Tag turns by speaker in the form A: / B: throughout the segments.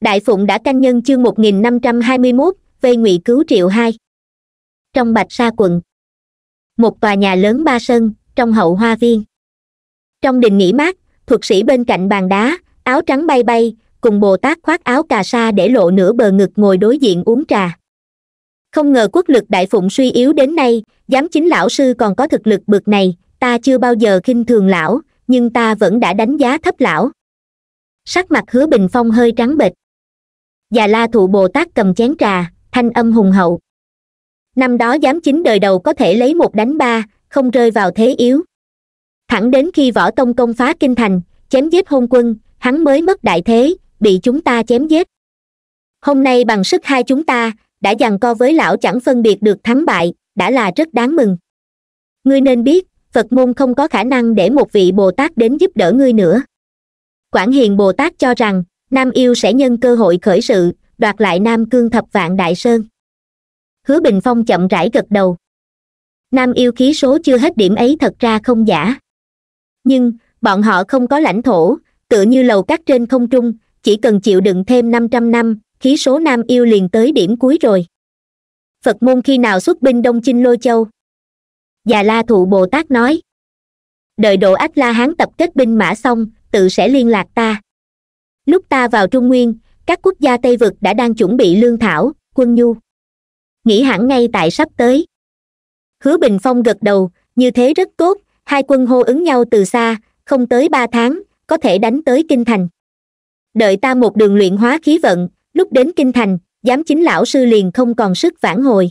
A: đại phụng đã canh nhân chương một nghìn năm trăm hai mươi mốt vây ngụy cứu triệu hai trong bạch sa quận một tòa nhà lớn ba sân trong hậu hoa viên trong đình nghỉ mát thuật sĩ bên cạnh bàn đá áo trắng bay bay cùng bồ tát khoác áo cà sa để lộ nửa bờ ngực ngồi đối diện uống trà không ngờ quốc lực đại phụng suy yếu đến nay giám chính lão sư còn có thực lực bực này ta chưa bao giờ khinh thường lão nhưng ta vẫn đã đánh giá thấp lão sắc mặt hứa bình phong hơi trắng bệch già la thụ bồ tát cầm chén trà thanh âm hùng hậu năm đó giám chính đời đầu có thể lấy một đánh ba không rơi vào thế yếu thẳng đến khi võ tông công phá kinh thành chém giết hôn quân hắn mới mất đại thế bị chúng ta chém giết hôm nay bằng sức hai chúng ta đã giằng co với lão chẳng phân biệt được thắng bại đã là rất đáng mừng ngươi nên biết phật môn không có khả năng để một vị bồ tát đến giúp đỡ ngươi nữa quảng hiền bồ tát cho rằng nam yêu sẽ nhân cơ hội khởi sự đoạt lại nam cương thập vạn đại sơn hứa bình phong chậm rãi gật đầu nam yêu khí số chưa hết điểm ấy thật ra không giả nhưng bọn họ không có lãnh thổ tựa như lầu cắt trên không trung chỉ cần chịu đựng thêm năm trăm năm khí số nam yêu liền tới điểm cuối rồi phật môn khi nào xuất binh đông chinh Lô châu già la thụ bồ tát nói đợi độ ách la hán tập kết binh mã xong tự sẽ liên lạc ta lúc ta vào trung nguyên các quốc gia tây vực đã đang chuẩn bị lương thảo quân nhu nghĩ hẳn ngay tại sắp tới hứa bình phong gật đầu như thế rất tốt hai quân hô ứng nhau từ xa không tới ba tháng có thể đánh tới kinh thành đợi ta một đường luyện hóa khí vận lúc đến kinh thành giám chính lão sư liền không còn sức vãn hồi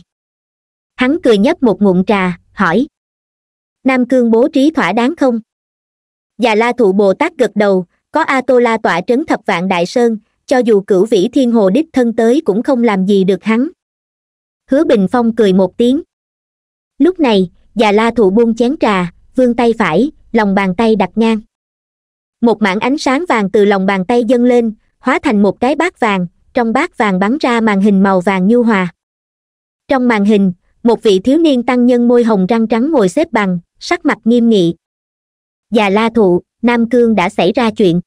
A: hắn cười nhấp một ngụm trà hỏi nam cương bố trí thỏa đáng không già la thụ bồ tát gật đầu có a tô la tọa trấn thập vạn đại sơn cho dù cửu vĩ thiên hồ đích thân tới cũng không làm gì được hắn hứa bình phong cười một tiếng lúc này già la thụ buông chén trà vươn tay phải lòng bàn tay đặt ngang một mảng ánh sáng vàng từ lòng bàn tay dâng lên hóa thành một cái bát vàng trong bát vàng bắn ra màn hình màu vàng nhu hòa trong màn hình một vị thiếu niên tăng nhân môi hồng răng trắng ngồi xếp bằng sắc mặt nghiêm nghị già la thụ nam cương đã xảy ra chuyện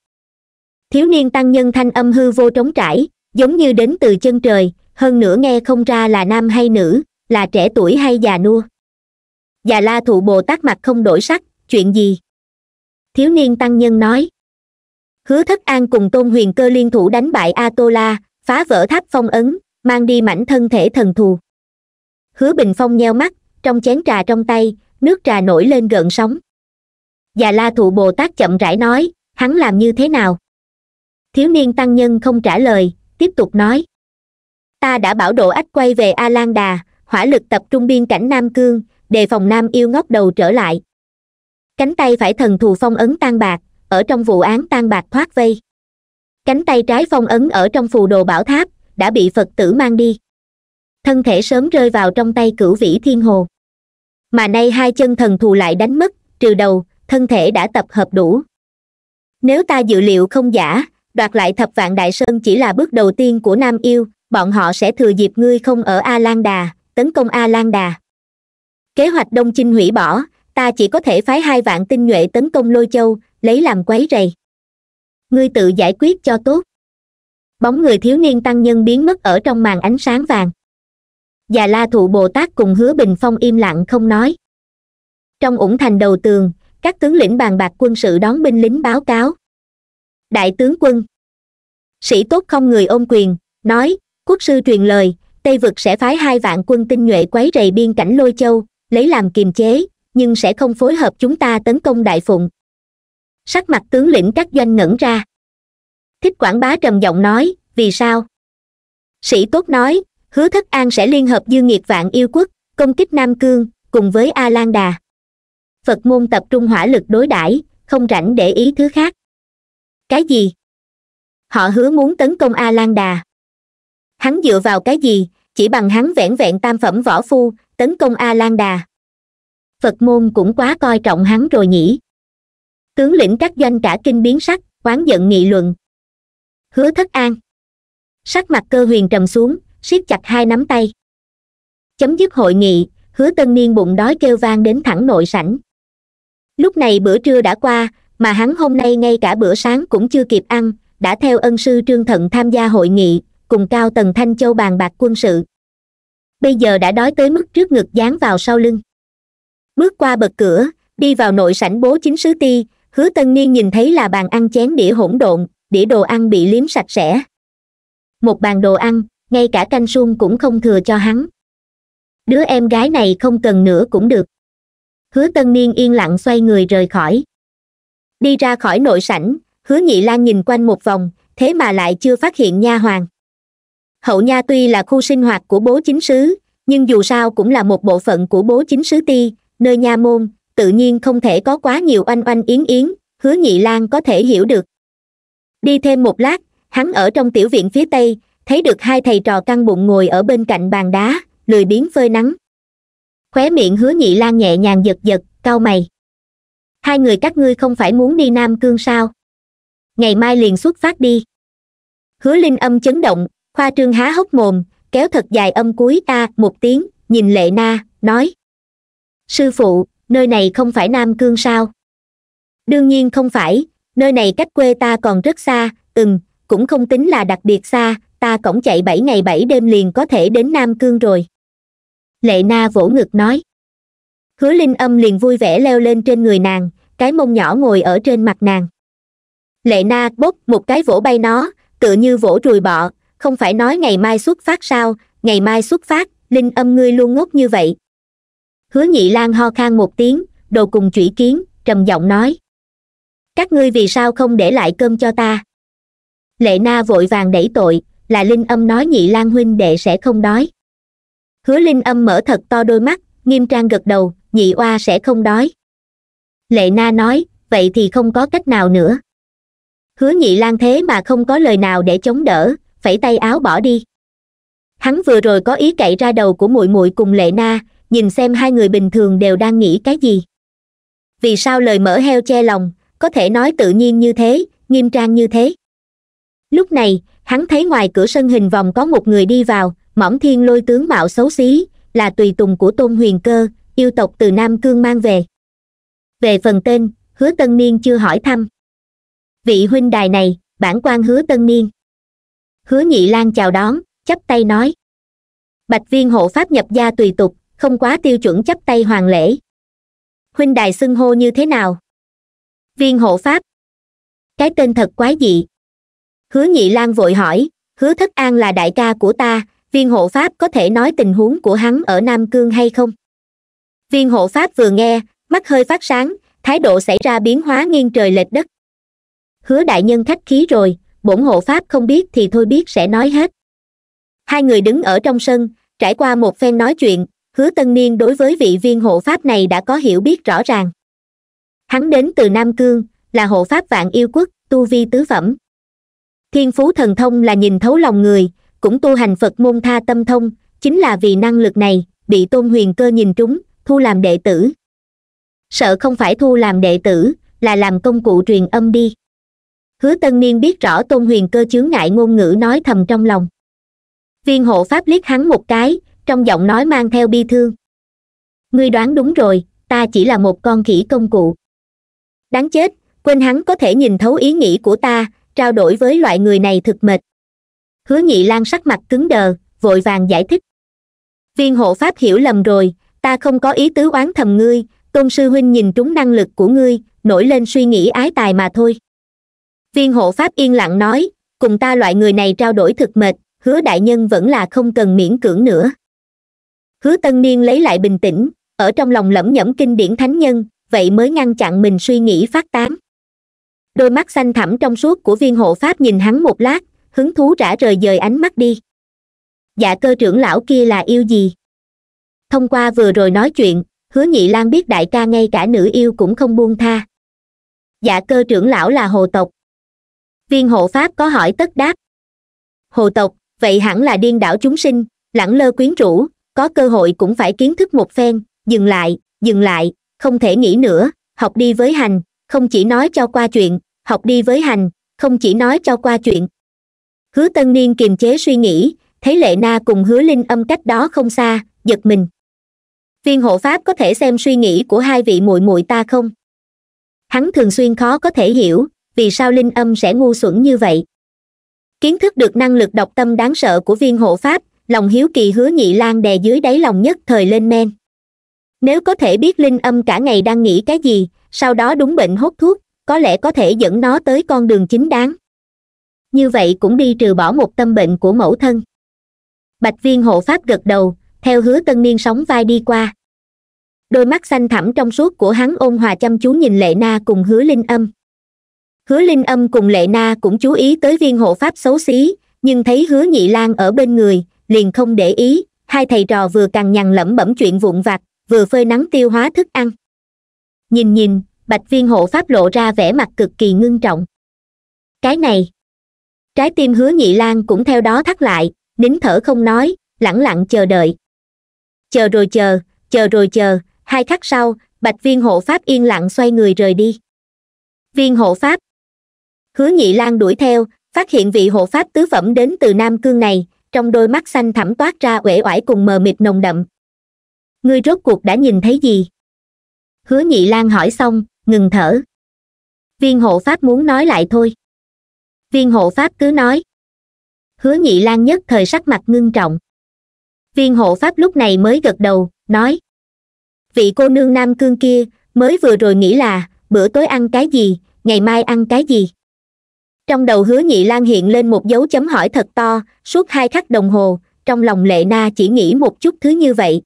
A: thiếu niên tăng nhân thanh âm hư vô trống trải giống như đến từ chân trời hơn nữa nghe không ra là nam hay nữ là trẻ tuổi hay già nua già la thụ bồ tát mặt không đổi sắc chuyện gì thiếu niên tăng nhân nói hứa thất an cùng tôn huyền cơ liên thủ đánh bại a tô phá vỡ tháp phong ấn mang đi mảnh thân thể thần thù hứa bình phong nheo mắt trong chén trà trong tay nước trà nổi lên gợn sóng già la thụ bồ tát chậm rãi nói hắn làm như thế nào thiếu niên tăng nhân không trả lời tiếp tục nói ta đã bảo độ ách quay về a lan đà hỏa lực tập trung biên cảnh nam cương đề phòng nam yêu ngóc đầu trở lại cánh tay phải thần thù phong ấn tan bạc ở trong vụ án tan bạc thoát vây cánh tay trái phong ấn ở trong phù đồ bảo tháp đã bị phật tử mang đi thân thể sớm rơi vào trong tay cửu vĩ thiên hồ mà nay hai chân thần thù lại đánh mất trừ đầu thân thể đã tập hợp đủ nếu ta dự liệu không giả đoạt lại thập vạn đại sơn chỉ là bước đầu tiên của nam yêu bọn họ sẽ thừa dịp ngươi không ở a lan đà tấn công a lan đà kế hoạch đông chinh hủy bỏ ta chỉ có thể phái hai vạn tinh nhuệ tấn công lôi châu lấy làm quấy rầy ngươi tự giải quyết cho tốt bóng người thiếu niên tăng nhân biến mất ở trong màn ánh sáng vàng già la thụ bồ tát cùng hứa bình phong im lặng không nói trong ủng thành đầu tường các tướng lĩnh bàn bạc quân sự đón binh lính báo cáo đại tướng quân sĩ tốt không người ôm quyền nói quốc sư truyền lời tây vực sẽ phái hai vạn quân tinh nhuệ quấy rầy biên cảnh lôi châu lấy làm kiềm chế nhưng sẽ không phối hợp chúng ta tấn công đại phụng sắc mặt tướng lĩnh các doanh ngẩn ra thích quảng bá trầm giọng nói vì sao sĩ tốt nói hứa thất an sẽ liên hợp dư nghiệt vạn yêu quốc công kích nam cương cùng với a lan đà phật môn tập trung hỏa lực đối đãi không rảnh để ý thứ khác cái gì họ hứa muốn tấn công a lan đà hắn dựa vào cái gì chỉ bằng hắn vẻn vẹn tam phẩm võ phu tấn công a lan đà phật môn cũng quá coi trọng hắn rồi nhỉ tướng lĩnh các doanh cả kinh biến sắc quán giận nghị luận hứa thất an sắc mặt cơ huyền trầm xuống siết chặt hai nắm tay chấm dứt hội nghị hứa tân niên bụng đói kêu vang đến thẳng nội sảnh lúc này bữa trưa đã qua mà hắn hôm nay ngay cả bữa sáng cũng chưa kịp ăn đã theo ân sư trương thận tham gia hội nghị cùng cao tần thanh châu bàn bạc quân sự bây giờ đã đói tới mức trước ngực dán vào sau lưng bước qua bậc cửa đi vào nội sảnh bố chính sứ ti hứa tân niên nhìn thấy là bàn ăn chén đĩa hỗn độn đĩa đồ ăn bị liếm sạch sẽ một bàn đồ ăn ngay cả canh suông cũng không thừa cho hắn đứa em gái này không cần nữa cũng được hứa tân niên yên lặng xoay người rời khỏi đi ra khỏi nội sảnh hứa nhị lan nhìn quanh một vòng thế mà lại chưa phát hiện nha hoàng hậu nha tuy là khu sinh hoạt của bố chính sứ nhưng dù sao cũng là một bộ phận của bố chính sứ ti nơi nha môn tự nhiên không thể có quá nhiều oanh oanh yến yến hứa nhị lan có thể hiểu được đi thêm một lát hắn ở trong tiểu viện phía tây thấy được hai thầy trò căng bụng ngồi ở bên cạnh bàn đá lười biếng phơi nắng khóe miệng hứa nhị lan nhẹ nhàng giật giật cau mày hai người các ngươi không phải muốn đi nam cương sao ngày mai liền xuất phát đi hứa linh âm chấn động khoa trương há hốc mồm kéo thật dài âm cuối a một tiếng nhìn lệ na nói sư phụ nơi này không phải nam cương sao đương nhiên không phải nơi này cách quê ta còn rất xa ừm cũng không tính là đặc biệt xa ta cổng chạy bảy ngày bảy đêm liền có thể đến nam cương rồi lệ na vỗ ngực nói hứa linh âm liền vui vẻ leo lên trên người nàng cái mông nhỏ ngồi ở trên mặt nàng lệ na bốc một cái vỗ bay nó tựa như vỗ trùi bọ không phải nói ngày mai xuất phát sao ngày mai xuất phát linh âm ngươi luôn ngốc như vậy hứa nhị lan ho khan một tiếng đồ cùng chủy kiến trầm giọng nói các ngươi vì sao không để lại cơm cho ta lệ na vội vàng đẩy tội là linh âm nói nhị lan huynh đệ sẽ không đói hứa linh âm mở thật to đôi mắt nghiêm trang gật đầu nhị oa sẽ không đói lệ na nói vậy thì không có cách nào nữa hứa nhị lan thế mà không có lời nào để chống đỡ phải tay áo bỏ đi hắn vừa rồi có ý cậy ra đầu của muội muội cùng lệ na nhìn xem hai người bình thường đều đang nghĩ cái gì vì sao lời mở heo che lòng có thể nói tự nhiên như thế nghiêm trang như thế lúc này hắn thấy ngoài cửa sân hình vòng có một người đi vào mỏng thiên lôi tướng mạo xấu xí là tùy tùng của tôn huyền cơ yêu tộc từ nam cương mang về về phần tên hứa tân niên chưa hỏi thăm vị huynh đài này bản quan hứa tân niên hứa nhị lan chào đón chấp tay nói bạch viên hộ pháp nhập gia tùy tục không quá tiêu chuẩn chấp tay hoàng lễ huynh đài xưng hô như thế nào viên hộ pháp cái tên thật quái dị hứa nhị lan vội hỏi hứa thất an là đại ca của ta viên hộ pháp có thể nói tình huống của hắn ở nam cương hay không viên hộ pháp vừa nghe mắt hơi phát sáng thái độ xảy ra biến hóa nghiêng trời lệch đất hứa đại nhân khách khí rồi bổn hộ pháp không biết thì thôi biết sẽ nói hết hai người đứng ở trong sân trải qua một phen nói chuyện hứa tân niên đối với vị viên hộ pháp này đã có hiểu biết rõ ràng hắn đến từ nam cương là hộ pháp vạn yêu quốc tu vi tứ phẩm thiên phú thần thông là nhìn thấu lòng người cũng tu hành phật môn tha tâm thông chính là vì năng lực này bị tôn huyền cơ nhìn trúng thu làm đệ tử sợ không phải thu làm đệ tử là làm công cụ truyền âm đi hứa tân niên biết rõ tôn huyền cơ chướng ngại ngôn ngữ nói thầm trong lòng viên hộ pháp liếc hắn một cái trong giọng nói mang theo bi thương ngươi đoán đúng rồi ta chỉ là một con khỉ công cụ đáng chết quên hắn có thể nhìn thấu ý nghĩ của ta trao đổi với loại người này thực mệt hứa nhị lan sắc mặt cứng đờ vội vàng giải thích viên hộ pháp hiểu lầm rồi ta không có ý tứ oán thầm ngươi tôn sư huynh nhìn trúng năng lực của ngươi nổi lên suy nghĩ ái tài mà thôi viên hộ pháp yên lặng nói cùng ta loại người này trao đổi thực mệt hứa đại nhân vẫn là không cần miễn cưỡng nữa hứa tân niên lấy lại bình tĩnh ở trong lòng lẩm nhẩm kinh điển thánh nhân vậy mới ngăn chặn mình suy nghĩ phát tán đôi mắt xanh thẳm trong suốt của viên hộ pháp nhìn hắn một lát hứng thú rã rời dời ánh mắt đi dạ cơ trưởng lão kia là yêu gì thông qua vừa rồi nói chuyện hứa nhị lan biết đại ca ngay cả nữ yêu cũng không buông tha dạ cơ trưởng lão là hồ tộc viên hộ pháp có hỏi tất đáp hồ tộc vậy hẳn là điên đảo chúng sinh lẳng lơ quyến rũ có cơ hội cũng phải kiến thức một phen dừng lại dừng lại không thể nghĩ nữa học đi với hành không chỉ nói cho qua chuyện học đi với hành không chỉ nói cho qua chuyện hứa tân niên kiềm chế suy nghĩ thấy lệ na cùng hứa linh âm cách đó không xa giật mình viên hộ pháp có thể xem suy nghĩ của hai vị muội muội ta không hắn thường xuyên khó có thể hiểu vì sao linh âm sẽ ngu xuẩn như vậy kiến thức được năng lực độc tâm đáng sợ của viên hộ pháp lòng hiếu kỳ hứa nhị lan đè dưới đáy lòng nhất thời lên men nếu có thể biết linh âm cả ngày đang nghĩ cái gì sau đó đúng bệnh hốt thuốc có lẽ có thể dẫn nó tới con đường chính đáng như vậy cũng đi trừ bỏ một tâm bệnh của mẫu thân bạch viên hộ pháp gật đầu theo hứa tân niên sóng vai đi qua đôi mắt xanh thẳm trong suốt của hắn ôn hòa chăm chú nhìn lệ na cùng hứa linh âm hứa linh âm cùng lệ na cũng chú ý tới viên hộ pháp xấu xí nhưng thấy hứa nhị lan ở bên người liền không để ý hai thầy trò vừa cằn nhằn lẩm bẩm chuyện vụn vặt vừa phơi nắng tiêu hóa thức ăn nhìn nhìn bạch viên hộ pháp lộ ra vẻ mặt cực kỳ ngưng trọng cái này trái tim hứa nhị lan cũng theo đó thắt lại nín thở không nói lẳng lặng chờ đợi chờ rồi chờ chờ rồi chờ hai khắc sau bạch viên hộ pháp yên lặng xoay người rời đi viên hộ pháp hứa nhị lan đuổi theo phát hiện vị hộ pháp tứ phẩm đến từ nam cương này trong đôi mắt xanh thẳm toát ra uể oải cùng mờ mịt nồng đậm ngươi rốt cuộc đã nhìn thấy gì hứa nhị lan hỏi xong ngừng thở viên hộ pháp muốn nói lại thôi viên hộ pháp cứ nói hứa nhị lan nhất thời sắc mặt ngưng trọng viên hộ pháp lúc này mới gật đầu nói vị cô nương nam cương kia mới vừa rồi nghĩ là bữa tối ăn cái gì ngày mai ăn cái gì trong đầu hứa nhị lan hiện lên một dấu chấm hỏi thật to suốt hai khắc đồng hồ trong lòng lệ na chỉ nghĩ một chút thứ như vậy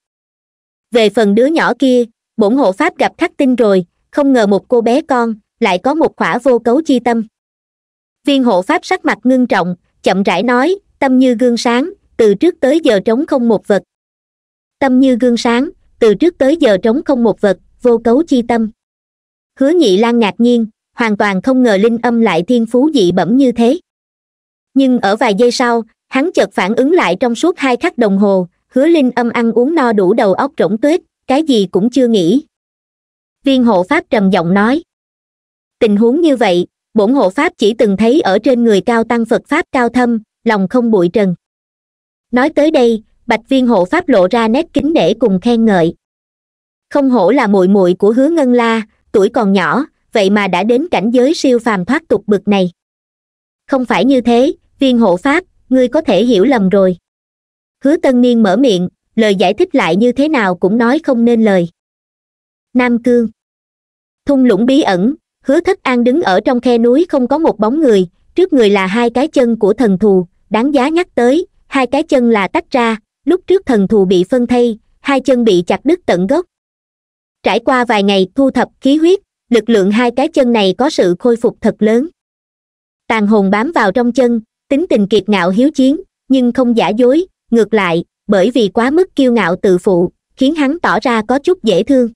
A: về phần đứa nhỏ kia bổn hộ pháp gặp khắc tinh rồi không ngờ một cô bé con lại có một khỏa vô cấu chi tâm viên hộ pháp sắc mặt ngưng trọng chậm rãi nói tâm như gương sáng từ trước tới giờ trống không một vật tâm như gương sáng từ trước tới giờ trống không một vật vô cấu chi tâm hứa nhị lan ngạc nhiên hoàn toàn không ngờ linh âm lại thiên phú dị bẩm như thế nhưng ở vài giây sau hắn chợt phản ứng lại trong suốt hai khắc đồng hồ hứa linh âm ăn uống no đủ đầu óc rỗng tuếch cái gì cũng chưa nghĩ viên hộ pháp trầm giọng nói tình huống như vậy bổn hộ pháp chỉ từng thấy ở trên người cao tăng phật pháp cao thâm lòng không bụi trần nói tới đây bạch viên hộ pháp lộ ra nét kính nể cùng khen ngợi không hổ là muội muội của hứa ngân la tuổi còn nhỏ vậy mà đã đến cảnh giới siêu phàm thoát tục bực này không phải như thế viên hộ pháp ngươi có thể hiểu lầm rồi hứa tân niên mở miệng lời giải thích lại như thế nào cũng nói không nên lời nam cương thung lũng bí ẩn hứa thất an đứng ở trong khe núi không có một bóng người trước người là hai cái chân của thần thù đáng giá nhắc tới hai cái chân là tách ra lúc trước thần thù bị phân thây hai chân bị chặt đứt tận gốc trải qua vài ngày thu thập khí huyết lực lượng hai cái chân này có sự khôi phục thật lớn tàn hồn bám vào trong chân tính tình kiệt ngạo hiếu chiến nhưng không giả dối ngược lại bởi vì quá mức kiêu ngạo tự phụ khiến hắn tỏ ra có chút dễ thương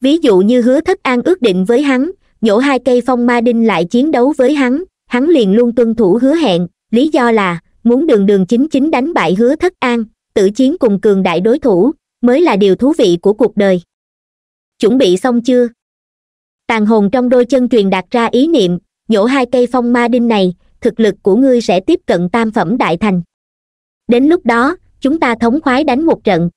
A: ví dụ như hứa thất an ước định với hắn nhổ hai cây phong ma đinh lại chiến đấu với hắn hắn liền luôn tuân thủ hứa hẹn lý do là muốn đường đường chính chính đánh bại hứa thất an tự chiến cùng cường đại đối thủ mới là điều thú vị của cuộc đời chuẩn bị xong chưa tàn hồn trong đôi chân truyền đạt ra ý niệm nhổ hai cây phong ma đinh này thực lực của ngươi sẽ tiếp cận tam phẩm đại thành đến lúc đó chúng ta thống khoái đánh một trận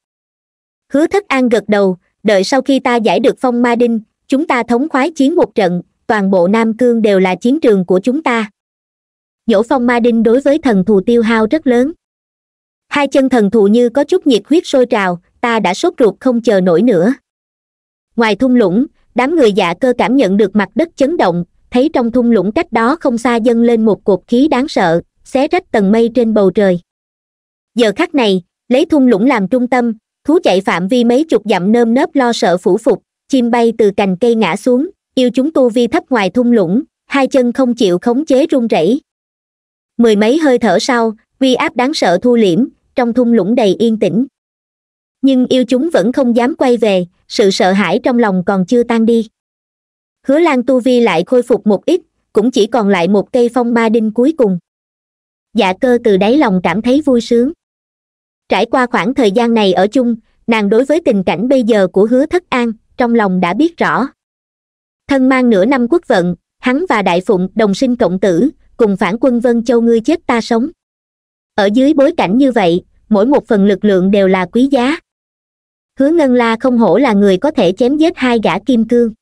A: hứa thất an gật đầu đợi sau khi ta giải được phong ma đinh chúng ta thống khoái chiến một trận toàn bộ nam cương đều là chiến trường của chúng ta nhổ phong ma đinh đối với thần thù tiêu hao rất lớn hai chân thần thù như có chút nhiệt huyết sôi trào ta đã sốt ruột không chờ nổi nữa ngoài thung lũng đám người dạ cơ cảm nhận được mặt đất chấn động thấy trong thung lũng cách đó không xa dâng lên một cột khí đáng sợ xé rách tầng mây trên bầu trời giờ khắc này lấy thung lũng làm trung tâm thú chạy phạm vi mấy chục dặm nơm nớp lo sợ phủ phục chim bay từ cành cây ngã xuống yêu chúng tu vi thấp ngoài thung lũng hai chân không chịu khống chế run rẩy mười mấy hơi thở sau uy áp đáng sợ thu liễm trong thung lũng đầy yên tĩnh nhưng yêu chúng vẫn không dám quay về sự sợ hãi trong lòng còn chưa tan đi hứa lan tu vi lại khôi phục một ít cũng chỉ còn lại một cây phong ma đinh cuối cùng dạ cơ từ đáy lòng cảm thấy vui sướng trải qua khoảng thời gian này ở chung nàng đối với tình cảnh bây giờ của hứa thất an trong lòng đã biết rõ thân mang nửa năm quốc vận hắn và đại phụng đồng sinh cộng tử cùng phản quân vân châu ngươi chết ta sống ở dưới bối cảnh như vậy mỗi một phần lực lượng đều là quý giá hứa ngân la không hổ là người có thể chém giết hai gã kim cương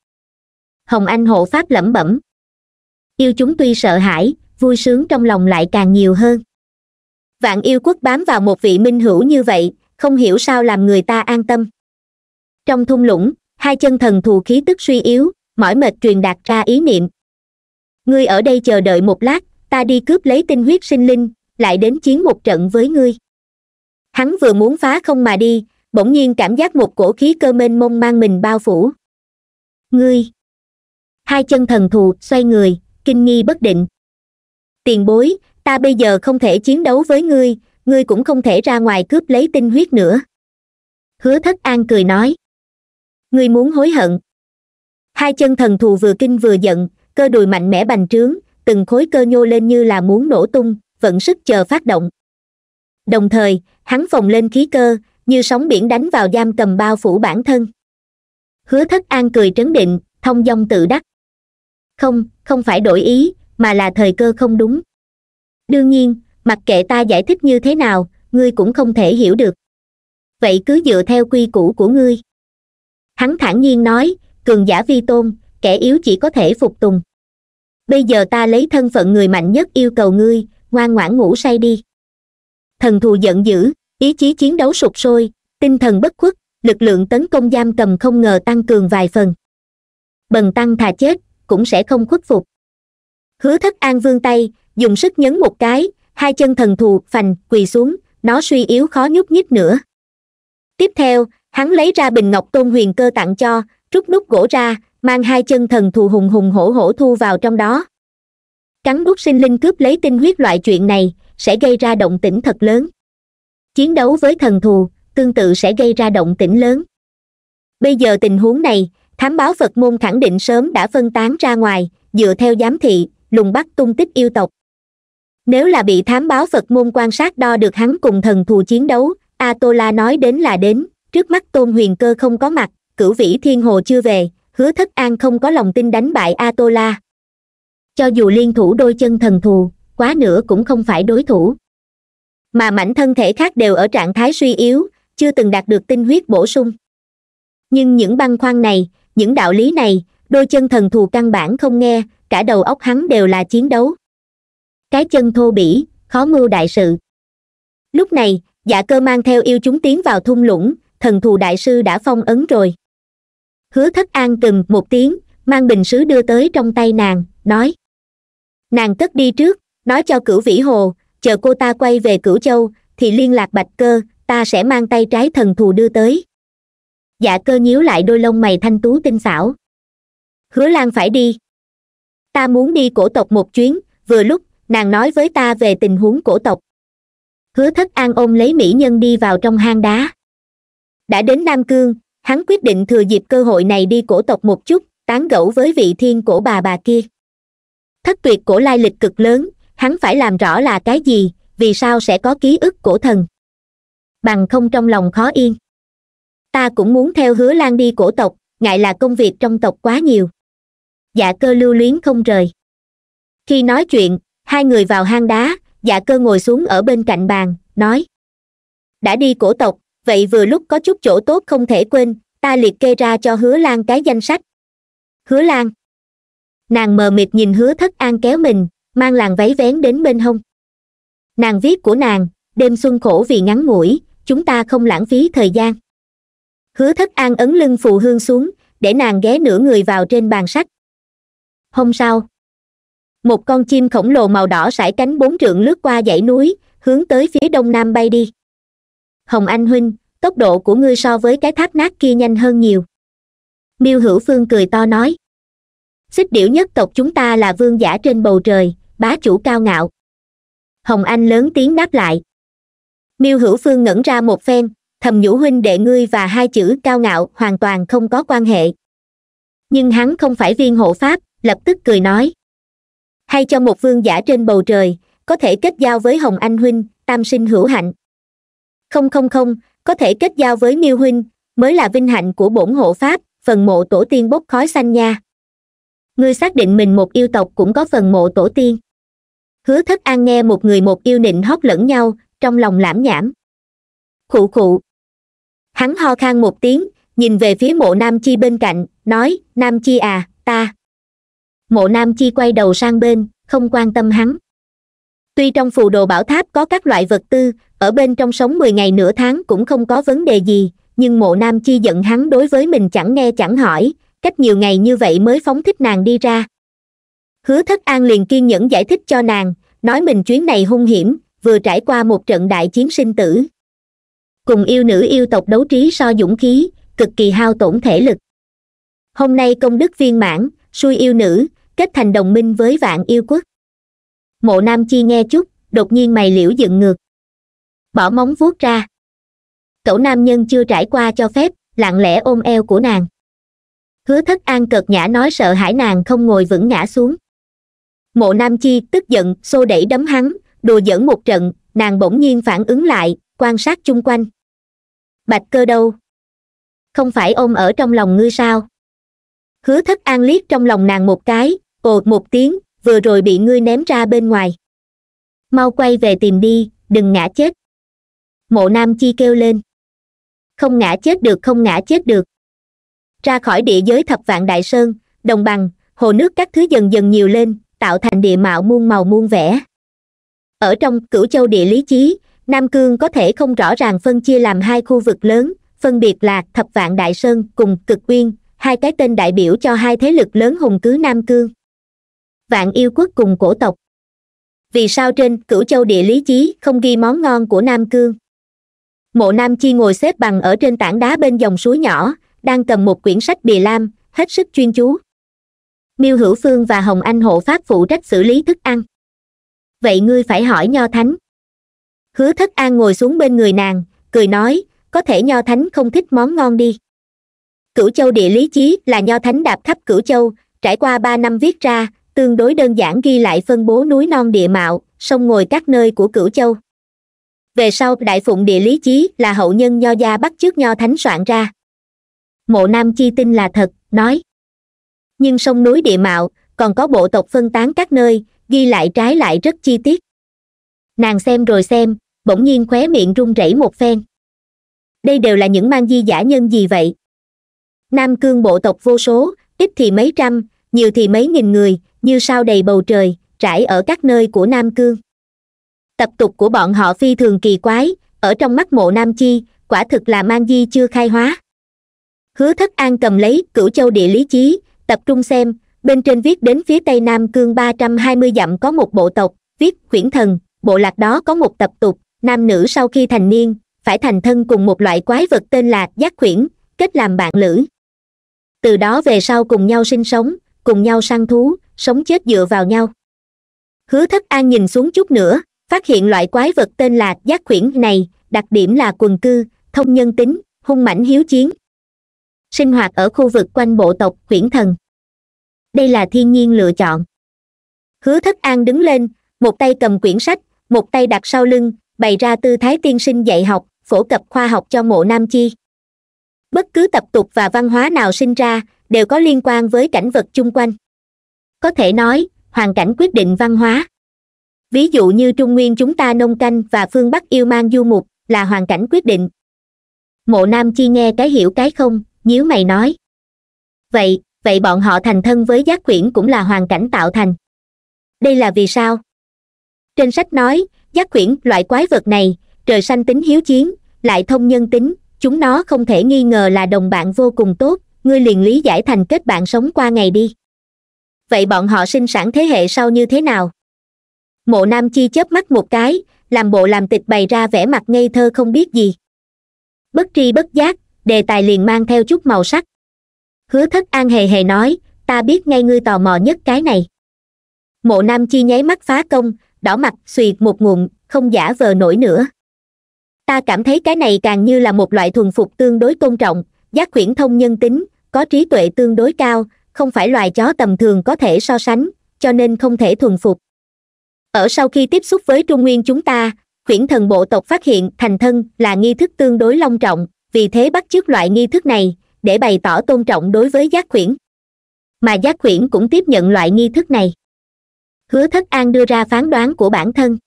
A: hồng anh hộ pháp lẩm bẩm yêu chúng tuy sợ hãi vui sướng trong lòng lại càng nhiều hơn vạn yêu quốc bám vào một vị minh hữu như vậy không hiểu sao làm người ta an tâm trong thung lũng hai chân thần thù khí tức suy yếu mỏi mệt truyền đạt ra ý niệm ngươi ở đây chờ đợi một lát ta đi cướp lấy tinh huyết sinh linh lại đến chiến một trận với ngươi hắn vừa muốn phá không mà đi bỗng nhiên cảm giác một cổ khí cơ mênh mông mang mình bao phủ ngươi hai chân thần thù xoay người kinh nghi bất định tiền bối ta bây giờ không thể chiến đấu với ngươi ngươi cũng không thể ra ngoài cướp lấy tinh huyết nữa hứa thất an cười nói ngươi muốn hối hận hai chân thần thù vừa kinh vừa giận cơ đùi mạnh mẽ bành trướng từng khối cơ nhô lên như là muốn nổ tung vận sức chờ phát động đồng thời hắn phồng lên khí cơ như sóng biển đánh vào giam cầm bao phủ bản thân hứa thất an cười trấn định thông dong tự đắc không không phải đổi ý mà là thời cơ không đúng đương nhiên mặc kệ ta giải thích như thế nào ngươi cũng không thể hiểu được vậy cứ dựa theo quy củ của ngươi hắn thản nhiên nói cường giả vi tôn kẻ yếu chỉ có thể phục tùng bây giờ ta lấy thân phận người mạnh nhất yêu cầu ngươi ngoan ngoãn ngủ say đi thần thù giận dữ ý chí chiến đấu sụp sôi tinh thần bất khuất lực lượng tấn công giam cầm không ngờ tăng cường vài phần bần tăng thà chết cũng sẽ không khuất phục hứa thất an vương tay dùng sức nhấn một cái hai chân thần thù phành quỳ xuống nó suy yếu khó nhúc nhích nữa tiếp theo hắn lấy ra bình ngọc tôn huyền cơ tặng cho rút nút gỗ ra mang hai chân thần thù hùng hùng hổ hổ thu vào trong đó cắn đút sinh linh cướp lấy tinh huyết loại chuyện này sẽ gây ra động tĩnh thật lớn chiến đấu với thần thù tương tự sẽ gây ra động tĩnh lớn bây giờ tình huống này thám báo phật môn khẳng định sớm đã phân tán ra ngoài dựa theo giám thị lùng bắt tung tích yêu tộc nếu là bị thám báo phật môn quan sát đo được hắn cùng thần thù chiến đấu a tô la nói đến là đến trước mắt tôn huyền cơ không có mặt cửu vĩ thiên hồ chưa về hứa thất an không có lòng tin đánh bại atola cho dù liên thủ đôi chân thần thù quá nữa cũng không phải đối thủ mà mảnh thân thể khác đều ở trạng thái suy yếu chưa từng đạt được tinh huyết bổ sung nhưng những băng khoăn này những đạo lý này đôi chân thần thù căn bản không nghe cả đầu óc hắn đều là chiến đấu cái chân thô bỉ khó mưu đại sự lúc này dạ cơ mang theo yêu chúng tiến vào thung lũng thần thù đại sư đã phong ấn rồi hứa thất an từng một tiếng mang bình sứ đưa tới trong tay nàng nói nàng cất đi trước nói cho cửu vĩ hồ chờ cô ta quay về cửu châu thì liên lạc bạch cơ ta sẽ mang tay trái thần thù đưa tới dạ cơ nhíu lại đôi lông mày thanh tú tinh xảo hứa lan phải đi ta muốn đi cổ tộc một chuyến vừa lúc nàng nói với ta về tình huống cổ tộc hứa thất an ôm lấy mỹ nhân đi vào trong hang đá đã đến nam cương hắn quyết định thừa dịp cơ hội này đi cổ tộc một chút tán gẫu với vị thiên cổ bà bà kia thất tuyệt cổ lai lịch cực lớn hắn phải làm rõ là cái gì vì sao sẽ có ký ức cổ thần bằng không trong lòng khó yên ta cũng muốn theo hứa lan đi cổ tộc ngại là công việc trong tộc quá nhiều dạ cơ lưu luyến không rời khi nói chuyện hai người vào hang đá dạ cơ ngồi xuống ở bên cạnh bàn nói đã đi cổ tộc vậy vừa lúc có chút chỗ tốt không thể quên ta liệt kê ra cho hứa lan cái danh sách hứa lan nàng mờ mịt nhìn hứa thất an kéo mình mang làn váy vén đến bên hông nàng viết của nàng đêm xuân khổ vì ngắn ngủi chúng ta không lãng phí thời gian hứa thất an ấn lưng phù hương xuống để nàng ghé nửa người vào trên bàn sắt hôm sau một con chim khổng lồ màu đỏ sải cánh bốn trượng lướt qua dãy núi hướng tới phía đông nam bay đi hồng anh huynh tốc độ của ngươi so với cái tháp nát kia nhanh hơn nhiều miêu hữu phương cười to nói xích điểu nhất tộc chúng ta là vương giả trên bầu trời bá chủ cao ngạo hồng anh lớn tiếng đáp lại miêu hữu phương ngẩn ra một phen thầm nhũ huynh đệ ngươi và hai chữ cao ngạo hoàn toàn không có quan hệ nhưng hắn không phải viên hộ pháp lập tức cười nói hay cho một vương giả trên bầu trời có thể kết giao với hồng anh huynh tam sinh hữu hạnh không không không có thể kết giao với miêu huynh mới là vinh hạnh của bổn hộ pháp phần mộ tổ tiên bốc khói xanh nha ngươi xác định mình một yêu tộc cũng có phần mộ tổ tiên hứa thất an nghe một người một yêu nịnh hót lẫn nhau trong lòng lãm nhảm khụ khụ hắn ho khan một tiếng nhìn về phía mộ nam chi bên cạnh nói nam chi à ta mộ nam chi quay đầu sang bên không quan tâm hắn tuy trong phù đồ bảo tháp có các loại vật tư ở bên trong sống mười ngày nửa tháng cũng không có vấn đề gì nhưng mộ nam chi giận hắn đối với mình chẳng nghe chẳng hỏi cách nhiều ngày như vậy mới phóng thích nàng đi ra hứa thất an liền kiên nhẫn giải thích cho nàng nói mình chuyến này hung hiểm vừa trải qua một trận đại chiến sinh tử cùng yêu nữ yêu tộc đấu trí so dũng khí cực kỳ hao tổn thể lực hôm nay công đức viên mãn xui yêu nữ kết thành đồng minh với vạn yêu quốc mộ nam chi nghe chút đột nhiên mày liễu dựng ngược bỏ móng vuốt ra cậu nam nhân chưa trải qua cho phép lặng lẽ ôm eo của nàng hứa thất an cợt nhã nói sợ hãi nàng không ngồi vững ngã xuống mộ nam chi tức giận xô đẩy đấm hắn đùa giỡn một trận nàng bỗng nhiên phản ứng lại quan sát chung quanh bạch cơ đâu không phải ôm ở trong lòng ngươi sao hứa thất an liếc trong lòng nàng một cái ồ một tiếng vừa rồi bị ngươi ném ra bên ngoài mau quay về tìm đi đừng ngã chết mộ nam chi kêu lên không ngã chết được không ngã chết được ra khỏi địa giới thập vạn đại sơn đồng bằng hồ nước các thứ dần dần nhiều lên tạo thành địa mạo muôn màu muôn vẻ ở trong cửu châu địa lý chí nam cương có thể không rõ ràng phân chia làm hai khu vực lớn phân biệt là thập vạn đại sơn cùng cực uyên hai cái tên đại biểu cho hai thế lực lớn hùng cứ nam cương vạn yêu quốc cùng cổ tộc vì sao trên cửu châu địa lý chí không ghi món ngon của nam cương mộ nam chi ngồi xếp bằng ở trên tảng đá bên dòng suối nhỏ đang cầm một quyển sách bìa lam hết sức chuyên chú miêu hữu phương và hồng anh hộ pháp phụ trách xử lý thức ăn vậy ngươi phải hỏi nho thánh hứa thất an ngồi xuống bên người nàng cười nói có thể nho thánh không thích món ngon đi cửu châu địa lý chí là nho thánh đạp khắp cửu châu trải qua ba năm viết ra tương đối đơn giản ghi lại phân bố núi non địa mạo sông ngồi các nơi của cửu châu về sau đại phụng địa lý chí là hậu nhân nho gia bắt chước nho thánh soạn ra mộ nam chi tin là thật nói nhưng sông núi địa mạo còn có bộ tộc phân tán các nơi ghi lại trái lại rất chi tiết nàng xem rồi xem bỗng nhiên khóe miệng run rẩy một phen đây đều là những mang di giả nhân gì vậy nam cương bộ tộc vô số ít thì mấy trăm nhiều thì mấy nghìn người như sao đầy bầu trời trải ở các nơi của nam cương tập tục của bọn họ phi thường kỳ quái ở trong mắt mộ nam chi quả thực là mang di chưa khai hóa hứa thất an cầm lấy cửu châu địa lý chí tập trung xem bên trên viết đến phía tây nam cương ba trăm hai mươi dặm có một bộ tộc viết quyển thần bộ lạc đó có một tập tục nam nữ sau khi thành niên phải thành thân cùng một loại quái vật tên là giác quyển kết làm bạn lữ từ đó về sau cùng nhau sinh sống cùng nhau săn thú sống chết dựa vào nhau hứa thất an nhìn xuống chút nữa phát hiện loại quái vật tên là giác khuyển này đặc điểm là quần cư thông nhân tính hung mãnh hiếu chiến sinh hoạt ở khu vực quanh bộ tộc khuyển thần đây là thiên nhiên lựa chọn hứa thất an đứng lên một tay cầm quyển sách một tay đặt sau lưng bày ra tư thái tiên sinh dạy học phổ cập khoa học cho mộ nam chi bất cứ tập tục và văn hóa nào sinh ra đều có liên quan với cảnh vật chung quanh có thể nói hoàn cảnh quyết định văn hóa ví dụ như trung nguyên chúng ta nông canh và phương bắc yêu mang du mục là hoàn cảnh quyết định mộ nam chi nghe cái hiểu cái không nhíu mày nói vậy vậy bọn họ thành thân với giác quyển cũng là hoàn cảnh tạo thành đây là vì sao trên sách nói giác quyển loại quái vật này trời xanh tính hiếu chiến lại thông nhân tính chúng nó không thể nghi ngờ là đồng bạn vô cùng tốt ngươi liền lý giải thành kết bạn sống qua ngày đi vậy bọn họ sinh sản thế hệ sau như thế nào mộ nam chi chớp mắt một cái làm bộ làm tịch bày ra vẻ mặt ngây thơ không biết gì bất tri bất giác đề tài liền mang theo chút màu sắc hứa thất an hề hề nói ta biết ngay ngươi tò mò nhất cái này mộ nam chi nháy mắt phá công đỏ mặt xùy một ngụm không giả vờ nổi nữa ta cảm thấy cái này càng như là một loại thuần phục tương đối tôn trọng giác quyển thông nhân tính có trí tuệ tương đối cao không phải loài chó tầm thường có thể so sánh cho nên không thể thuần phục ở sau khi tiếp xúc với trung nguyên chúng ta khuyển thần bộ tộc phát hiện thành thân là nghi thức tương đối long trọng vì thế bắt chước loại nghi thức này để bày tỏ tôn trọng đối với giác khuyển mà giác khuyển cũng tiếp nhận loại nghi thức này hứa thất an đưa ra phán đoán của bản thân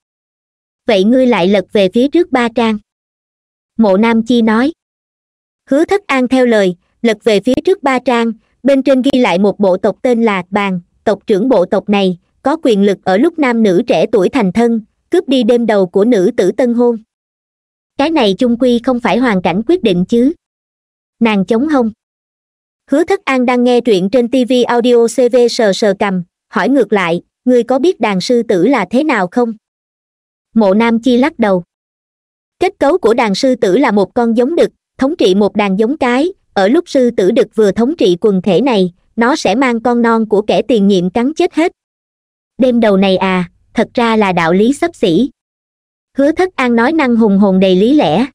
A: vậy ngươi lại lật về phía trước ba trang mộ nam chi nói hứa thất an theo lời lật về phía trước ba trang bên trên ghi lại một bộ tộc tên là bàn tộc trưởng bộ tộc này có quyền lực ở lúc nam nữ trẻ tuổi thành thân cướp đi đêm đầu của nữ tử tân hôn cái này chung quy không phải hoàn cảnh quyết định chứ nàng chống hông hứa thất an đang nghe truyện trên tv audio cv sờ sờ cầm hỏi ngược lại ngươi có biết đàn sư tử là thế nào không mộ nam chi lắc đầu kết cấu của đàn sư tử là một con giống đực thống trị một đàn giống cái ở lúc sư tử đực vừa thống trị quần thể này nó sẽ mang con non của kẻ tiền nhiệm cắn chết hết đêm đầu này à thật ra là đạo lý xấp xỉ hứa thất an nói năng hùng hồn đầy lý lẽ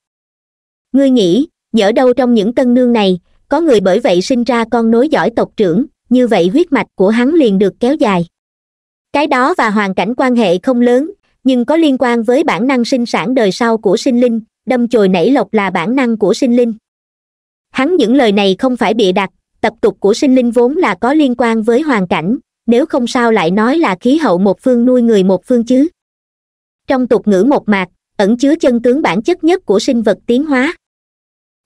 A: ngươi nghĩ nhỡ đâu trong những tân nương này có người bởi vậy sinh ra con nối giỏi tộc trưởng như vậy huyết mạch của hắn liền được kéo dài cái đó và hoàn cảnh quan hệ không lớn nhưng có liên quan với bản năng sinh sản đời sau của sinh linh đâm chồi nảy lộc là bản năng của sinh linh hắn những lời này không phải bịa đặt tập tục của sinh linh vốn là có liên quan với hoàn cảnh nếu không sao lại nói là khí hậu một phương nuôi người một phương chứ trong tục ngữ một mạc ẩn chứa chân tướng bản chất nhất của sinh vật tiến hóa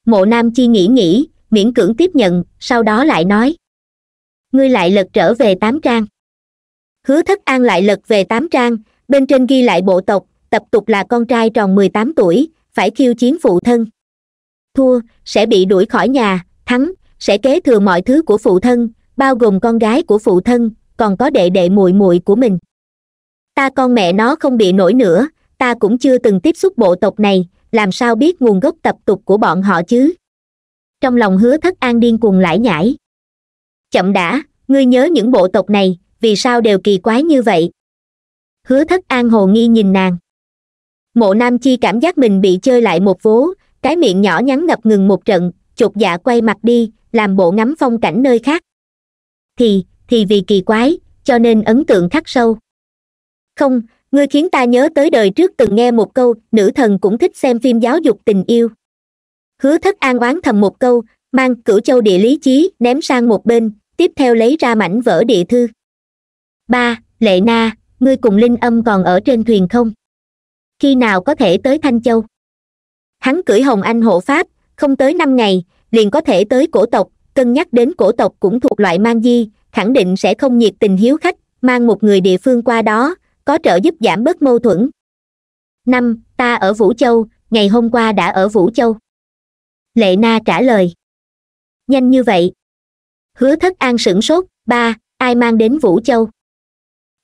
A: mộ nam chi nghĩ nghĩ miễn cưỡng tiếp nhận sau đó lại nói ngươi lại lật trở về tám trang hứa thất an lại lật về tám trang bên trên ghi lại bộ tộc tập tục là con trai tròn mười tám tuổi phải khiêu chiến phụ thân thua sẽ bị đuổi khỏi nhà thắng sẽ kế thừa mọi thứ của phụ thân bao gồm con gái của phụ thân còn có đệ đệ muội muội của mình ta con mẹ nó không bị nổi nữa ta cũng chưa từng tiếp xúc bộ tộc này làm sao biết nguồn gốc tập tục của bọn họ chứ trong lòng hứa thất an điên cuồng lải nhải chậm đã ngươi nhớ những bộ tộc này vì sao đều kỳ quái như vậy hứa thất an hồ nghi nhìn nàng mộ nam chi cảm giác mình bị chơi lại một vố cái miệng nhỏ nhắn ngập ngừng một trận chột dạ quay mặt đi làm bộ ngắm phong cảnh nơi khác thì thì vì kỳ quái cho nên ấn tượng khắc sâu không ngươi khiến ta nhớ tới đời trước từng nghe một câu nữ thần cũng thích xem phim giáo dục tình yêu hứa thất an oán thầm một câu mang cửu châu địa lý chí ném sang một bên tiếp theo lấy ra mảnh vỡ địa thư ba lệ na ngươi cùng linh âm còn ở trên thuyền không khi nào có thể tới thanh châu hắn cưỡi hồng anh hộ pháp không tới năm ngày liền có thể tới cổ tộc cân nhắc đến cổ tộc cũng thuộc loại mang di khẳng định sẽ không nhiệt tình hiếu khách mang một người địa phương qua đó có trợ giúp giảm bớt mâu thuẫn năm ta ở vũ châu ngày hôm qua đã ở vũ châu lệ na trả lời nhanh như vậy hứa thất an sửng sốt ba ai mang đến vũ châu